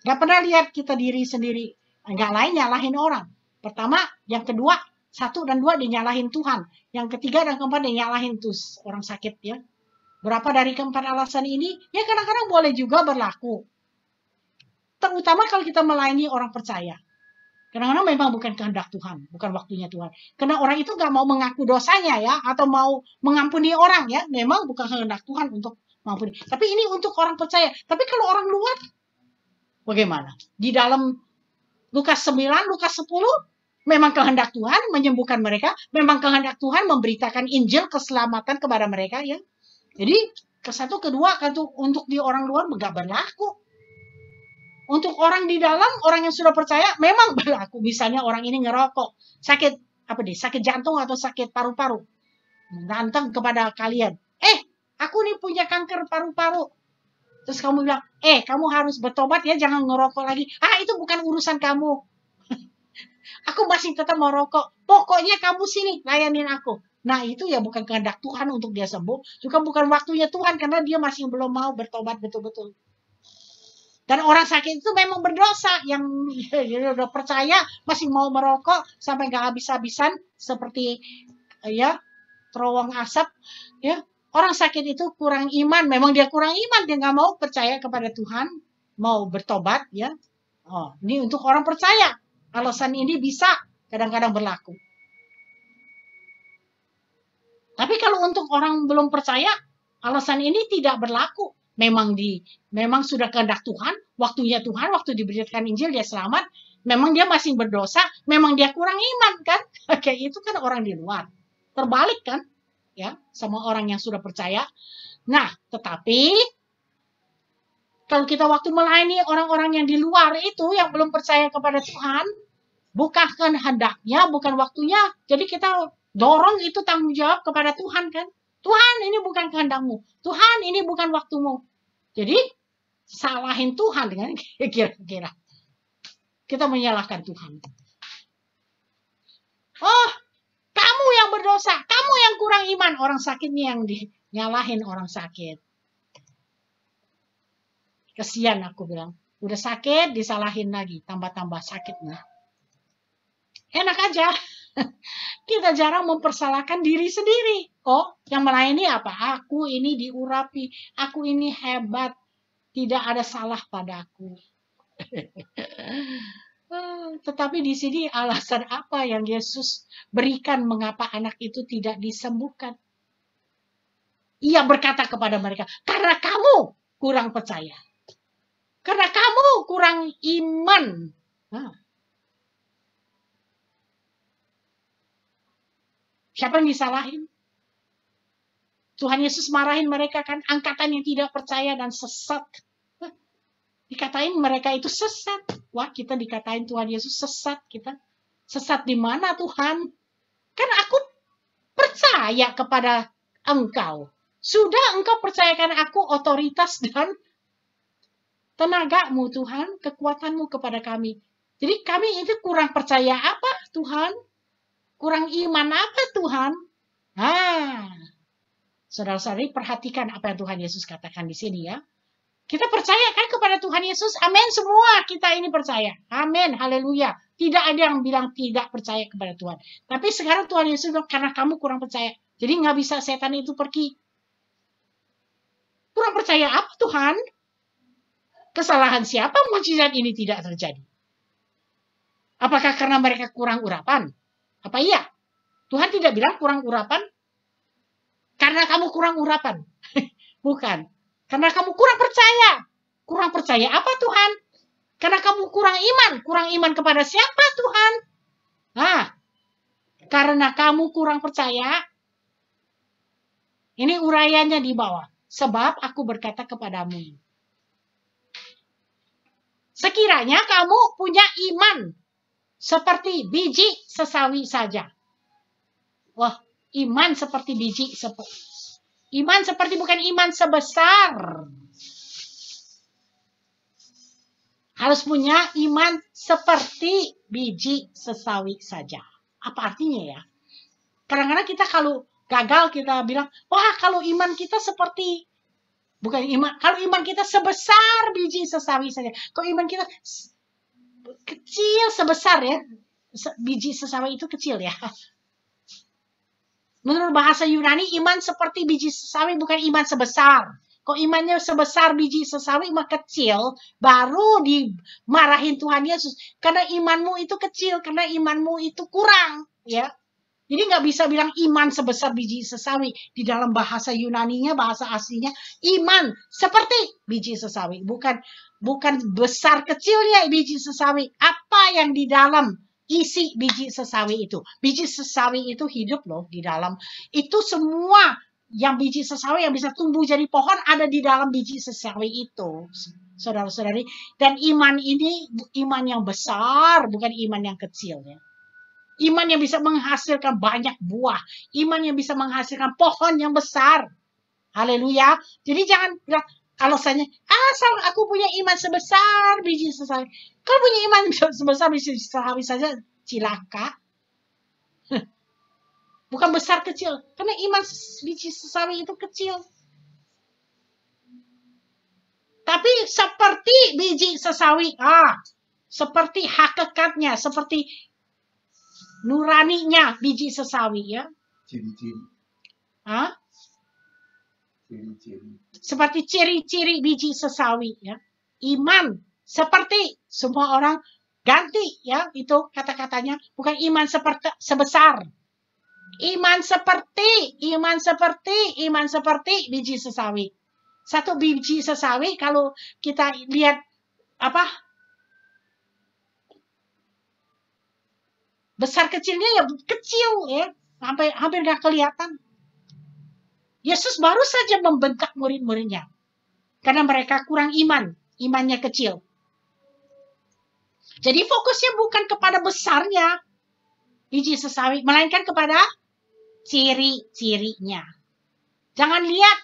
Speaker 1: Gak pernah lihat kita diri sendiri. gak lain nyalahin orang. Pertama, yang kedua, satu dan dua dinyalahin Tuhan. Yang ketiga dan keempat dinyalahin tuh orang sakit ya. Berapa dari keempat alasan ini? Ya kadang-kadang boleh juga berlaku. Terutama kalau kita melayani orang percaya. Kadang-kadang memang bukan kehendak Tuhan, bukan waktunya Tuhan. Karena orang itu gak mau mengaku dosanya ya, atau mau mengampuni orang ya, memang bukan kehendak Tuhan untuk mengampuni. Tapi ini untuk orang percaya. Tapi kalau orang luar, bagaimana? Di dalam Lukas 9, Lukas 10, memang kehendak Tuhan menyembuhkan mereka, memang kehendak Tuhan memberitakan Injil keselamatan kepada mereka ya. Jadi ke satu kedua kan untuk di orang luar gak berlaku untuk orang di dalam, orang yang sudah percaya memang berlaku. Misalnya orang ini ngerokok, sakit apa deh, sakit jantung atau sakit paru-paru. Menantang kepada kalian, "Eh, aku nih punya kanker paru-paru." Terus kamu bilang, "Eh, kamu harus bertobat ya, jangan ngerokok lagi." Ah, itu bukan urusan kamu. aku masih tetap mau rokok. Pokoknya kamu sini layanin aku. Nah itu ya bukan kehendak Tuhan untuk dia sembuh, juga bukan waktunya Tuhan karena dia masih belum mau bertobat betul-betul. Dan orang sakit itu memang berdosa yang udah percaya masih mau merokok sampai nggak habis-habisan seperti eh, ya terowong asap ya. Orang sakit itu kurang iman, memang dia kurang iman, dia nggak mau percaya kepada Tuhan, mau bertobat ya. Oh, ini untuk orang percaya. Alasan ini bisa kadang-kadang berlaku. Tapi kalau untuk orang belum percaya, alasan ini tidak berlaku memang di memang sudah kehendak Tuhan, waktunya Tuhan, waktu diberitakan Injil dia selamat, memang dia masih berdosa, memang dia kurang iman kan? Oke, itu kan orang di luar. Terbalik kan? Ya, sama orang yang sudah percaya. Nah, tetapi kalau kita waktu melayani orang-orang yang di luar itu yang belum percaya kepada Tuhan, bukakan kehendaknya, bukan waktunya. Jadi kita dorong itu tanggung jawab kepada Tuhan kan? Tuhan ini bukan kehendakmu. Tuhan ini bukan waktumu. Jadi salahin Tuhan dengan kira-kira. Kita menyalahkan Tuhan. Oh, kamu yang berdosa, kamu yang kurang iman. Orang sakitnya yang dinyalahin orang sakit. Kesian aku bilang. Udah sakit, disalahin lagi. Tambah-tambah sakitnya. Enak aja. Kita jarang mempersalahkan diri sendiri. Oh, yang melayani apa? Aku ini diurapi, aku ini hebat, tidak ada salah padaku. Eh, tetapi di sini alasan apa yang Yesus berikan mengapa anak itu tidak disembuhkan? Ia berkata kepada mereka, karena kamu kurang percaya. Karena kamu kurang iman. Nah. Siapa yang disalahin? Tuhan Yesus marahin mereka kan, angkatan yang tidak percaya dan sesat. Dikatain mereka itu sesat. Wah, kita dikatain Tuhan Yesus sesat kita. Sesat di mana Tuhan? Kan aku percaya kepada engkau. Sudah engkau percayakan aku otoritas dan tenagamu Tuhan, kekuatanmu kepada kami. Jadi kami itu kurang percaya apa Tuhan? Kurang iman apa Tuhan? Ah, saudara-saudari perhatikan apa yang Tuhan Yesus katakan di sini ya. Kita percaya kan kepada Tuhan Yesus? Amin semua kita ini percaya. Amin. Haleluya. Tidak ada yang bilang tidak percaya kepada Tuhan. Tapi sekarang Tuhan Yesus bilang karena kamu kurang percaya. Jadi nggak bisa setan itu pergi. Kurang percaya apa Tuhan? Kesalahan siapa mujizat ini tidak terjadi? Apakah karena mereka kurang urapan? Apa iya? Tuhan tidak bilang kurang urapan karena kamu kurang urapan. Bukan. Karena kamu kurang percaya. Kurang percaya apa Tuhan? Karena kamu kurang iman. Kurang iman kepada siapa Tuhan? ah karena kamu kurang percaya, ini uraiannya di bawah. Sebab aku berkata kepadamu. Sekiranya kamu punya iman seperti biji sesawi saja. Wah, iman seperti biji sep iman seperti bukan iman sebesar. Harus punya iman seperti biji sesawi saja. Apa artinya ya? Kadang-kadang kita kalau gagal kita bilang, wah kalau iman kita seperti bukan iman, kalau iman kita sebesar biji sesawi saja. Kalau iman kita kecil sebesar ya biji sesawi itu kecil ya. Menurut bahasa Yunani iman seperti biji sesawi bukan iman sebesar. Kok imannya sebesar biji sesawi mah kecil, baru dimarahin Tuhan Yesus karena imanmu itu kecil, karena imanmu itu kurang, ya. Jadi nggak bisa bilang iman sebesar biji sesawi di dalam bahasa Yunaninya, bahasa aslinya iman seperti biji sesawi, bukan bukan besar kecilnya biji sesawi, apa yang di dalam isi biji sesawi itu. Biji sesawi itu hidup loh di dalam. Itu semua yang biji sesawi yang bisa tumbuh jadi pohon ada di dalam biji sesawi itu. Saudara-saudari, dan iman ini iman yang besar, bukan iman yang kecil ya. Iman yang bisa menghasilkan banyak buah, iman yang bisa menghasilkan pohon yang besar. Haleluya. Jadi jangan bilang, alasannya asal aku punya iman sebesar biji sesawi kalau punya iman sebesar biji sesawi saja cilaka bukan besar kecil karena iman biji sesawi itu kecil tapi seperti biji sesawi ah seperti hakikatnya seperti nuraninya biji sesawi ya ciri-ciri ah ciri-ciri seperti ciri-ciri biji sesawi ya. Iman seperti semua orang ganti ya itu kata-katanya bukan iman seperti sebesar iman seperti iman seperti iman seperti biji sesawi. Satu biji sesawi kalau kita lihat apa besar kecilnya ya kecil ya sampai hampir nggak kelihatan Yesus baru saja membentak murid-muridnya. Karena mereka kurang iman, imannya kecil. Jadi fokusnya bukan kepada besarnya biji sesawi, melainkan kepada ciri-cirinya. Jangan lihat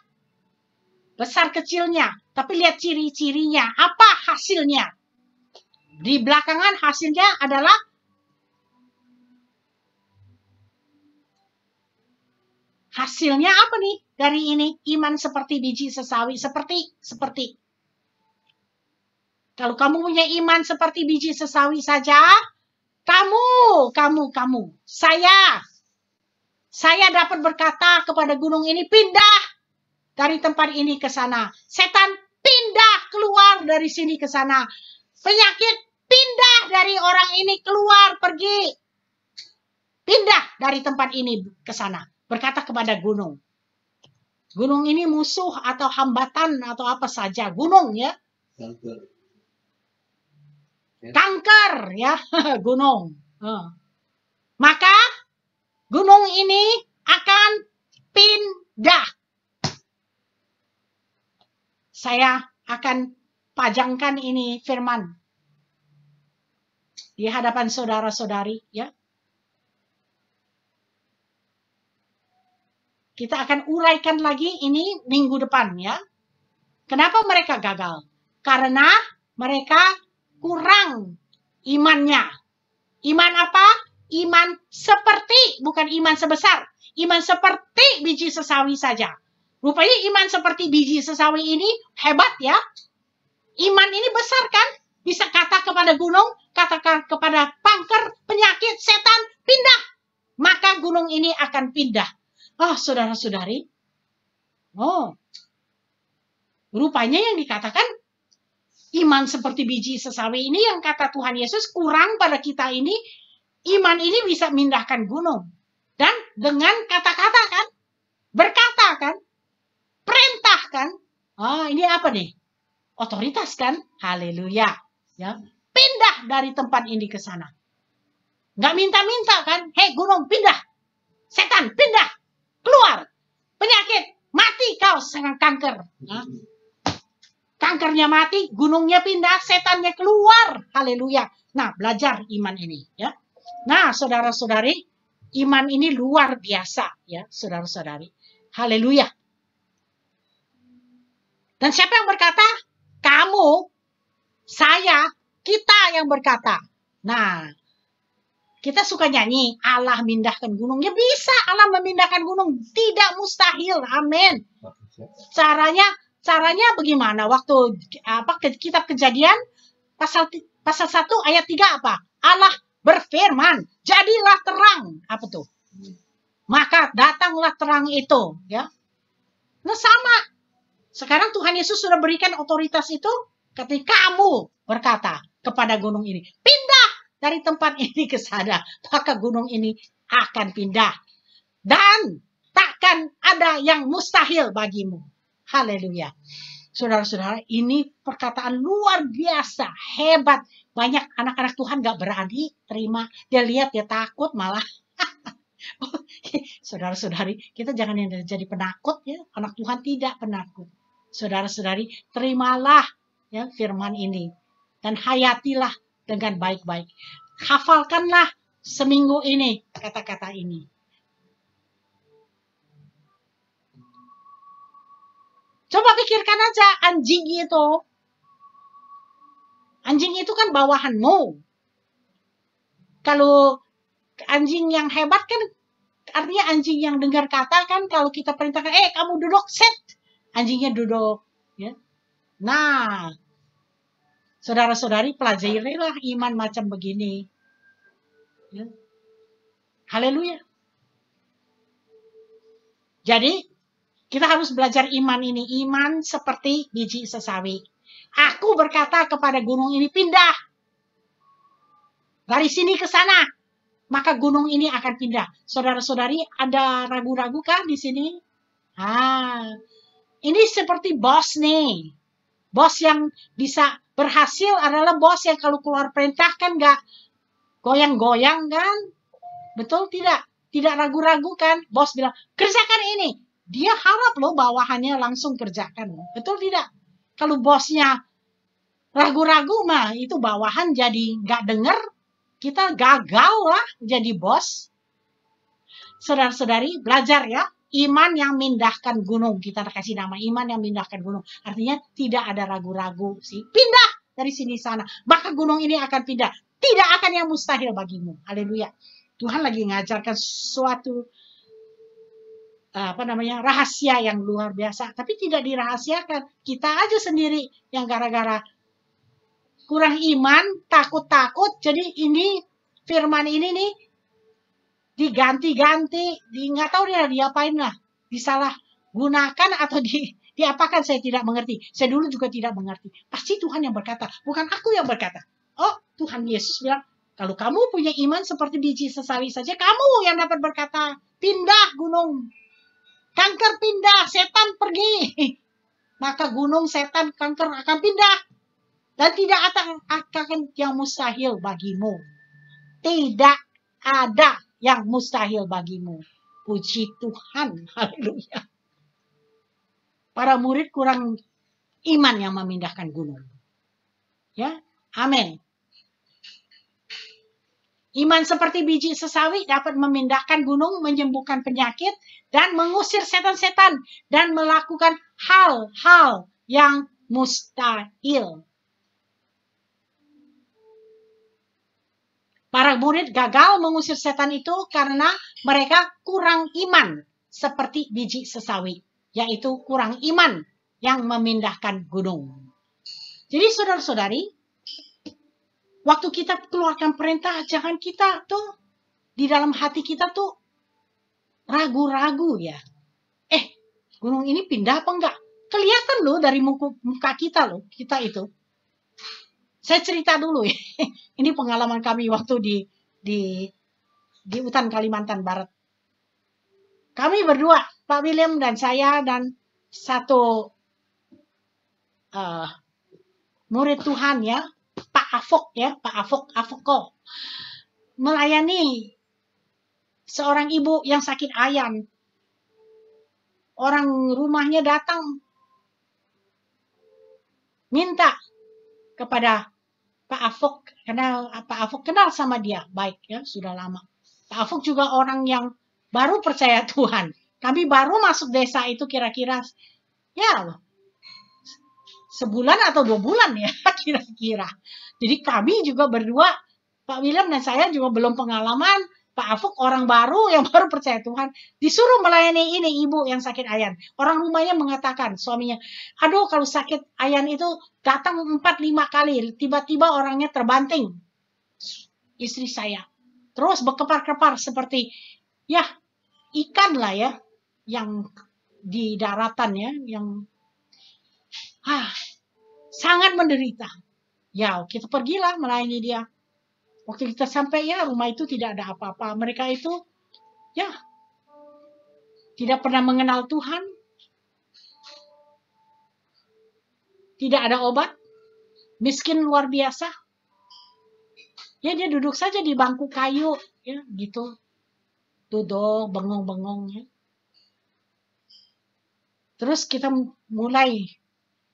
Speaker 1: besar kecilnya, tapi lihat ciri-cirinya. Apa hasilnya? Di belakangan hasilnya adalah hasilnya apa nih? dari ini iman seperti biji sesawi seperti seperti kalau kamu punya iman seperti biji sesawi saja kamu kamu kamu saya saya dapat berkata kepada gunung ini pindah dari tempat ini ke sana setan pindah keluar dari sini ke sana penyakit pindah dari orang ini keluar pergi pindah dari tempat ini ke sana berkata kepada gunung Gunung ini musuh atau hambatan atau apa saja. Gunung ya. Kanker. ya. ya. gunung. Maka gunung ini akan pindah. Saya akan pajangkan ini firman di hadapan saudara-saudari ya Kita akan uraikan lagi ini minggu depan ya. Kenapa mereka gagal? Karena mereka kurang imannya. Iman apa? Iman seperti, bukan iman sebesar. Iman seperti biji sesawi saja. Rupanya iman seperti biji sesawi ini hebat ya. Iman ini besar kan? Bisa kata kepada gunung, katakan kepada pangker, penyakit, setan, pindah. Maka gunung ini akan pindah Ah, saudara-saudari. Oh. Rupanya yang dikatakan iman seperti biji sesawi ini yang kata Tuhan Yesus kurang pada kita ini, iman ini bisa mindahkan gunung. Dan dengan kata-kata kan, berkata kan, perintah kan. Ah, ini apa nih? Otoritas kan? Haleluya. Ya. Pindah dari tempat ini ke sana. Nggak minta-minta kan? Hei gunung pindah. Setan pindah keluar penyakit mati kau senang kanker nah kankernya mati gunungnya pindah setannya keluar haleluya nah belajar iman ini ya nah saudara-saudari iman ini luar biasa ya saudara-saudari haleluya dan siapa yang berkata kamu saya kita yang berkata nah kita suka nyanyi, Allah mindahkan gunung. Ya bisa Allah memindahkan gunung, tidak mustahil. Amin. Caranya caranya bagaimana? Waktu apa kitab Kejadian pasal pasal 1 ayat 3 apa? Allah berfirman, jadilah terang. Apa tuh? Maka datanglah terang itu, ya. Nah sama. Sekarang Tuhan Yesus sudah berikan otoritas itu ketika kamu berkata kepada gunung ini, pindah dari tempat ini ke sana, maka gunung ini akan pindah. Dan takkan ada yang mustahil bagimu. Haleluya. Saudara-saudara, ini perkataan luar biasa, hebat. Banyak anak-anak Tuhan gak berani terima. Dia lihat, dia takut malah. Oh, saudara-saudari, kita jangan yang jadi penakut ya. Anak Tuhan tidak penakut. Saudara-saudari, terimalah ya firman ini. Dan hayatilah dengan baik-baik. Hafalkanlah seminggu ini kata-kata ini. Coba pikirkan aja anjing itu. Anjing itu kan bawahanmu. Kalau anjing yang hebat kan artinya anjing yang dengar kata kan kalau kita perintahkan, eh kamu duduk, set. Anjingnya duduk. Ya. Nah, Saudara-saudari pelajarilah iman macam begini. Ya. Haleluya. Jadi kita harus belajar iman ini. Iman seperti biji sesawi. Aku berkata kepada gunung ini pindah. Dari sini ke sana. Maka gunung ini akan pindah. Saudara-saudari ada ragu-ragu kan di sini? Ah, ini seperti bos nih. Bos yang bisa Berhasil adalah bos yang kalau keluar perintah kan nggak goyang-goyang kan? Betul tidak? Tidak ragu-ragu kan? Bos bilang, kerjakan ini. Dia harap loh bawahannya langsung kerjakan. Betul tidak? Kalau bosnya ragu-ragu mah itu bawahan jadi nggak denger. Kita gagal lah jadi bos. Saudara-saudari belajar ya iman yang mindahkan gunung. Kita kasih nama iman yang mindahkan gunung. Artinya tidak ada ragu-ragu sih. Pindah dari sini sana. Maka gunung ini akan pindah. Tidak akan yang mustahil bagimu. Haleluya. Tuhan lagi mengajarkan suatu eh, apa namanya rahasia yang luar biasa tapi tidak dirahasiakan kita aja sendiri yang gara-gara kurang iman takut-takut jadi ini firman ini nih diganti-ganti, di nggak tahu dia diapain lah, disalah gunakan atau di diapakan saya tidak mengerti. Saya dulu juga tidak mengerti. Pasti Tuhan yang berkata, bukan aku yang berkata. Oh, Tuhan Yesus bilang, kalau kamu punya iman seperti biji sesawi saja, kamu yang dapat berkata, pindah gunung. Kanker pindah, setan pergi. Maka gunung setan kanker akan pindah. Dan tidak akan yang mustahil bagimu. Tidak ada yang mustahil bagimu. Puji Tuhan, haleluya. Para murid kurang iman yang memindahkan gunung. Ya, amin. Iman seperti biji sesawi dapat memindahkan gunung, menyembuhkan penyakit, dan mengusir setan-setan, dan melakukan hal-hal yang mustahil. Para murid gagal mengusir setan itu karena mereka kurang iman seperti biji sesawi, yaitu kurang iman yang memindahkan gunung. Jadi saudara-saudari, waktu kita keluarkan perintah, jangan kita tuh di dalam hati kita tuh ragu-ragu ya. Eh, gunung ini pindah apa enggak? Kelihatan loh dari muka, muka kita loh, kita itu saya cerita dulu ya. Ini pengalaman kami waktu di di di hutan Kalimantan Barat. Kami berdua, Pak William dan saya dan satu uh, murid Tuhan ya, Pak Afok ya, Pak Afok Afoko melayani seorang ibu yang sakit ayam. Orang rumahnya datang minta kepada Pak Afok kenal Pak Afok kenal sama dia baik ya sudah lama Pak Afok juga orang yang baru percaya Tuhan kami baru masuk desa itu kira-kira ya sebulan atau dua bulan ya kira-kira jadi kami juga berdua Pak William dan saya juga belum pengalaman Pak Afuk orang baru yang baru percaya Tuhan disuruh melayani ini ibu yang sakit ayan. Orang rumahnya mengatakan suaminya, aduh kalau sakit ayan itu datang 4-5 kali, tiba-tiba orangnya terbanting. Istri saya. Terus berkepar-kepar seperti, ya ikan lah ya, yang di daratan ya, yang ah, sangat menderita. Ya kita pergilah melayani dia. Waktu kita sampai ya rumah itu tidak ada apa-apa. Mereka itu ya tidak pernah mengenal Tuhan. Tidak ada obat. Miskin luar biasa. Ya dia duduk saja di bangku kayu ya gitu. Duduk bengong-bengong ya. Terus kita mulai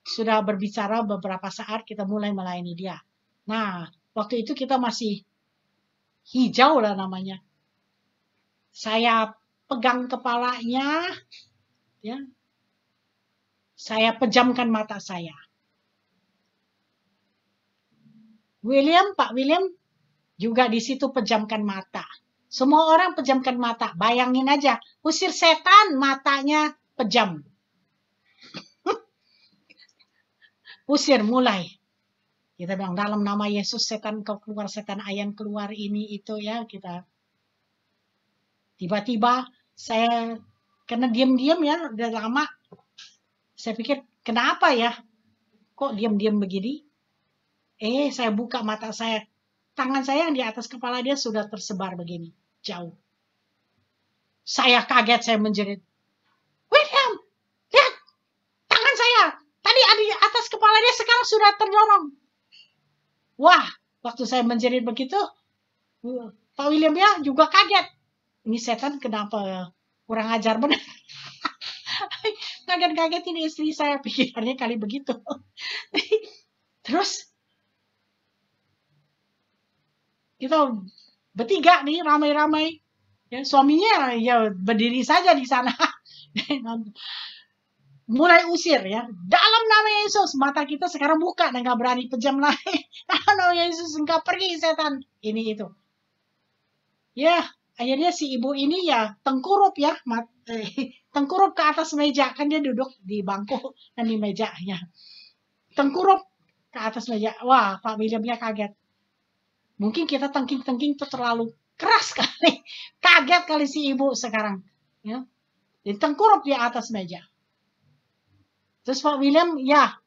Speaker 1: sudah berbicara beberapa saat kita mulai melayani dia. Nah, Waktu itu kita masih hijau lah namanya. Saya pegang kepalanya, ya. Saya pejamkan mata saya. William, Pak William juga di situ pejamkan mata. Semua orang pejamkan mata. Bayangin aja, usir setan matanya pejam. usir mulai kita bilang dalam nama Yesus setan kau keluar setan ayam keluar ini itu ya kita tiba-tiba saya kena diam-diam ya udah lama saya pikir kenapa ya kok diam-diam begini eh saya buka mata saya tangan saya yang di atas kepala dia sudah tersebar begini jauh saya kaget saya menjerit William lihat tangan saya tadi ada di atas kepala dia sekarang sudah terdorong Wah, waktu saya menjerit begitu, eh, Pak William ya juga kaget. Ini setan kenapa kurang ajar benar. Kaget-kaget ini istri saya pikirannya kali begitu. Terus kita bertiga nih ramai-ramai. Ya, suaminya ya berdiri saja di sana. mulai usir ya. Dalam nama Yesus, mata kita sekarang buka dan gak berani pejam lagi. Dalam nama Yesus, engkau pergi setan. Ini itu. Ya, akhirnya si ibu ini ya tengkurup ya. tengkurup ke atas meja. Kan dia duduk di bangku dan di mejanya. Tengkurup ke atas meja. Wah, Pak Williamnya kaget. Mungkin kita tengking-tengking itu terlalu keras kali. Kaget kali si ibu sekarang. Ya. Ditengkurup di atas meja. Terus Pak William, ya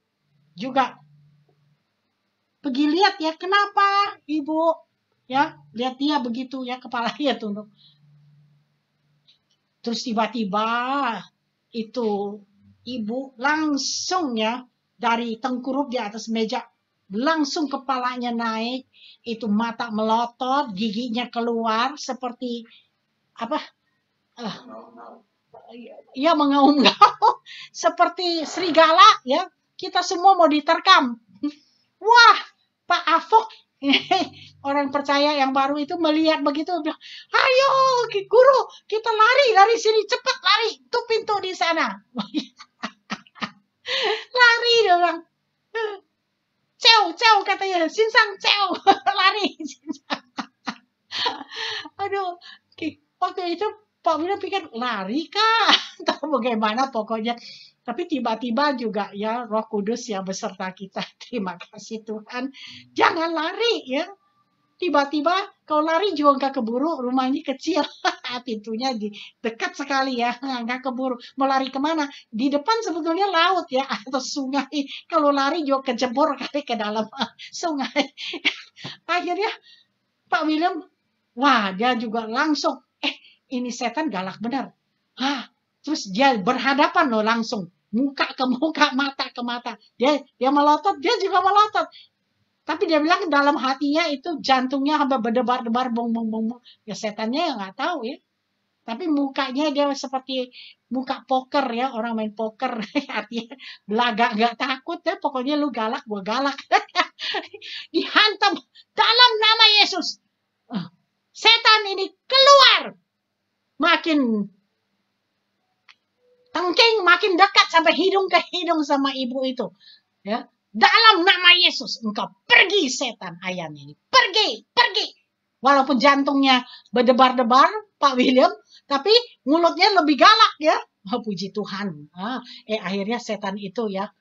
Speaker 1: juga pergi lihat ya kenapa ibu ya lihat dia begitu ya kepalanya tunduk terus tiba-tiba itu ibu langsung ya dari tengkurup di atas meja langsung kepalanya naik itu mata melotot giginya keluar seperti apa uh, Iya, ya mengaum ngaum seperti serigala ya kita semua mau diterkam wah Pak Afok orang percaya yang baru itu melihat begitu bilang ayo guru kita lari lari sini cepat lari tuh pintu di sana lari doang. bilang cew katanya sinsang cew lari aduh waktu itu Pak Wina pikir lari kah atau bagaimana pokoknya tapi tiba-tiba juga ya Roh Kudus yang beserta kita terima kasih Tuhan jangan lari ya tiba-tiba kau lari juga nggak keburu rumahnya kecil pintunya di dekat sekali ya nggak keburu mau lari kemana di depan sebetulnya laut ya atau sungai kalau lari juga kejebur kali ke dalam sungai akhirnya Pak William wah dia juga langsung ini setan galak benar. Ah, terus dia berhadapan loh langsung muka ke muka, mata ke mata. Dia dia melotot, dia juga melotot. Tapi dia bilang dalam hatinya itu jantungnya hamba berdebar-debar bong bong bong. Ya setannya ya nggak tahu ya. Tapi mukanya dia seperti muka poker ya orang main poker artinya belaga nggak takut ya pokoknya lu galak gua galak dihantam dalam nama Yesus ah, setan ini keluar makin tengking, makin dekat sampai hidung ke hidung sama ibu itu. Ya, dalam nama Yesus engkau pergi setan ayam ini. Pergi, pergi. Walaupun jantungnya berdebar-debar, Pak William, tapi mulutnya lebih galak ya. Oh, puji Tuhan. Ah, eh akhirnya setan itu ya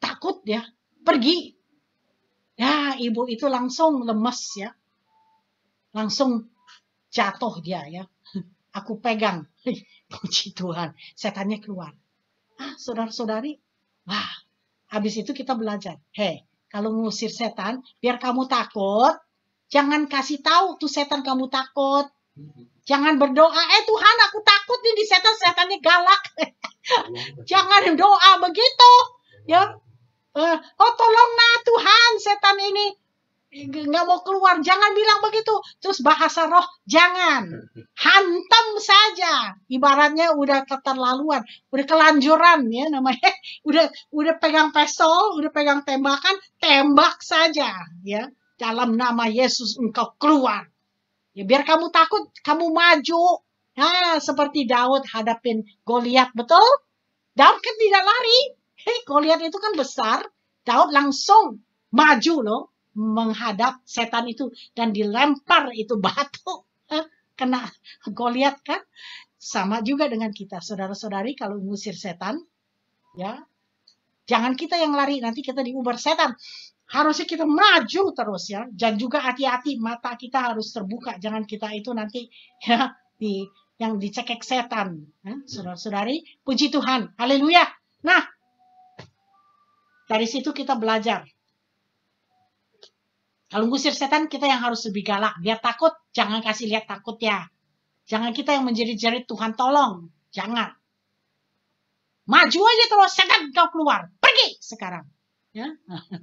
Speaker 1: takut ya, pergi. Ya, ibu itu langsung lemes ya. Langsung jatuh dia ya. Aku pegang. Puji Tuhan. Setannya keluar. Ah, saudara-saudari. Wah, habis itu kita belajar. Hei, kalau ngusir setan, biar kamu takut, jangan kasih tahu tuh setan kamu takut. Jangan berdoa, eh Tuhan aku takut nih di setan setannya galak. jangan doa begitu. Ya, eh, oh tolonglah Tuhan setan ini nggak mau keluar jangan bilang begitu terus bahasa roh jangan hantam saja ibaratnya udah keterlaluan udah kelanjuran ya namanya udah udah pegang pistol udah pegang tembakan tembak saja ya dalam nama Yesus engkau keluar ya biar kamu takut kamu maju nah seperti Daud hadapin Goliat betul Daud kan tidak lari hei Goliat itu kan besar Daud langsung maju loh menghadap setan itu dan dilempar itu batu kena Goliat kan sama juga dengan kita saudara-saudari kalau mengusir setan ya jangan kita yang lari nanti kita diuber setan harusnya kita maju terus ya dan juga hati-hati mata kita harus terbuka jangan kita itu nanti ya di yang dicekek setan ya, saudara-saudari puji Tuhan haleluya nah dari situ kita belajar kalau ngusir setan kita yang harus lebih galak. Dia takut, jangan kasih lihat takut ya. Jangan kita yang menjerit-jerit Tuhan tolong. Jangan. Maju aja terus setan kau keluar. Pergi sekarang. Ya.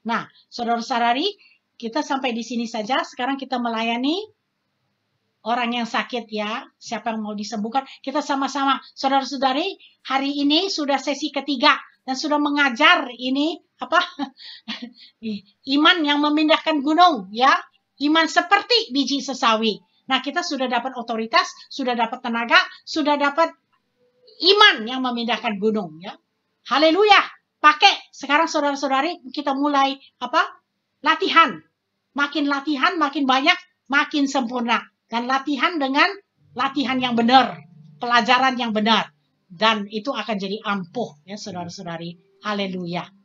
Speaker 1: Nah, saudara-saudari, kita sampai di sini saja. Sekarang kita melayani orang yang sakit ya. Siapa yang mau disembuhkan? Kita sama-sama, saudara-saudari, hari ini sudah sesi ketiga dan sudah mengajar ini apa iman yang memindahkan gunung ya iman seperti biji sesawi nah kita sudah dapat otoritas sudah dapat tenaga sudah dapat iman yang memindahkan gunung ya haleluya pakai sekarang saudara-saudari kita mulai apa latihan makin latihan makin banyak makin sempurna dan latihan dengan latihan yang benar pelajaran yang benar dan itu akan jadi ampuh ya saudara-saudari. Haleluya.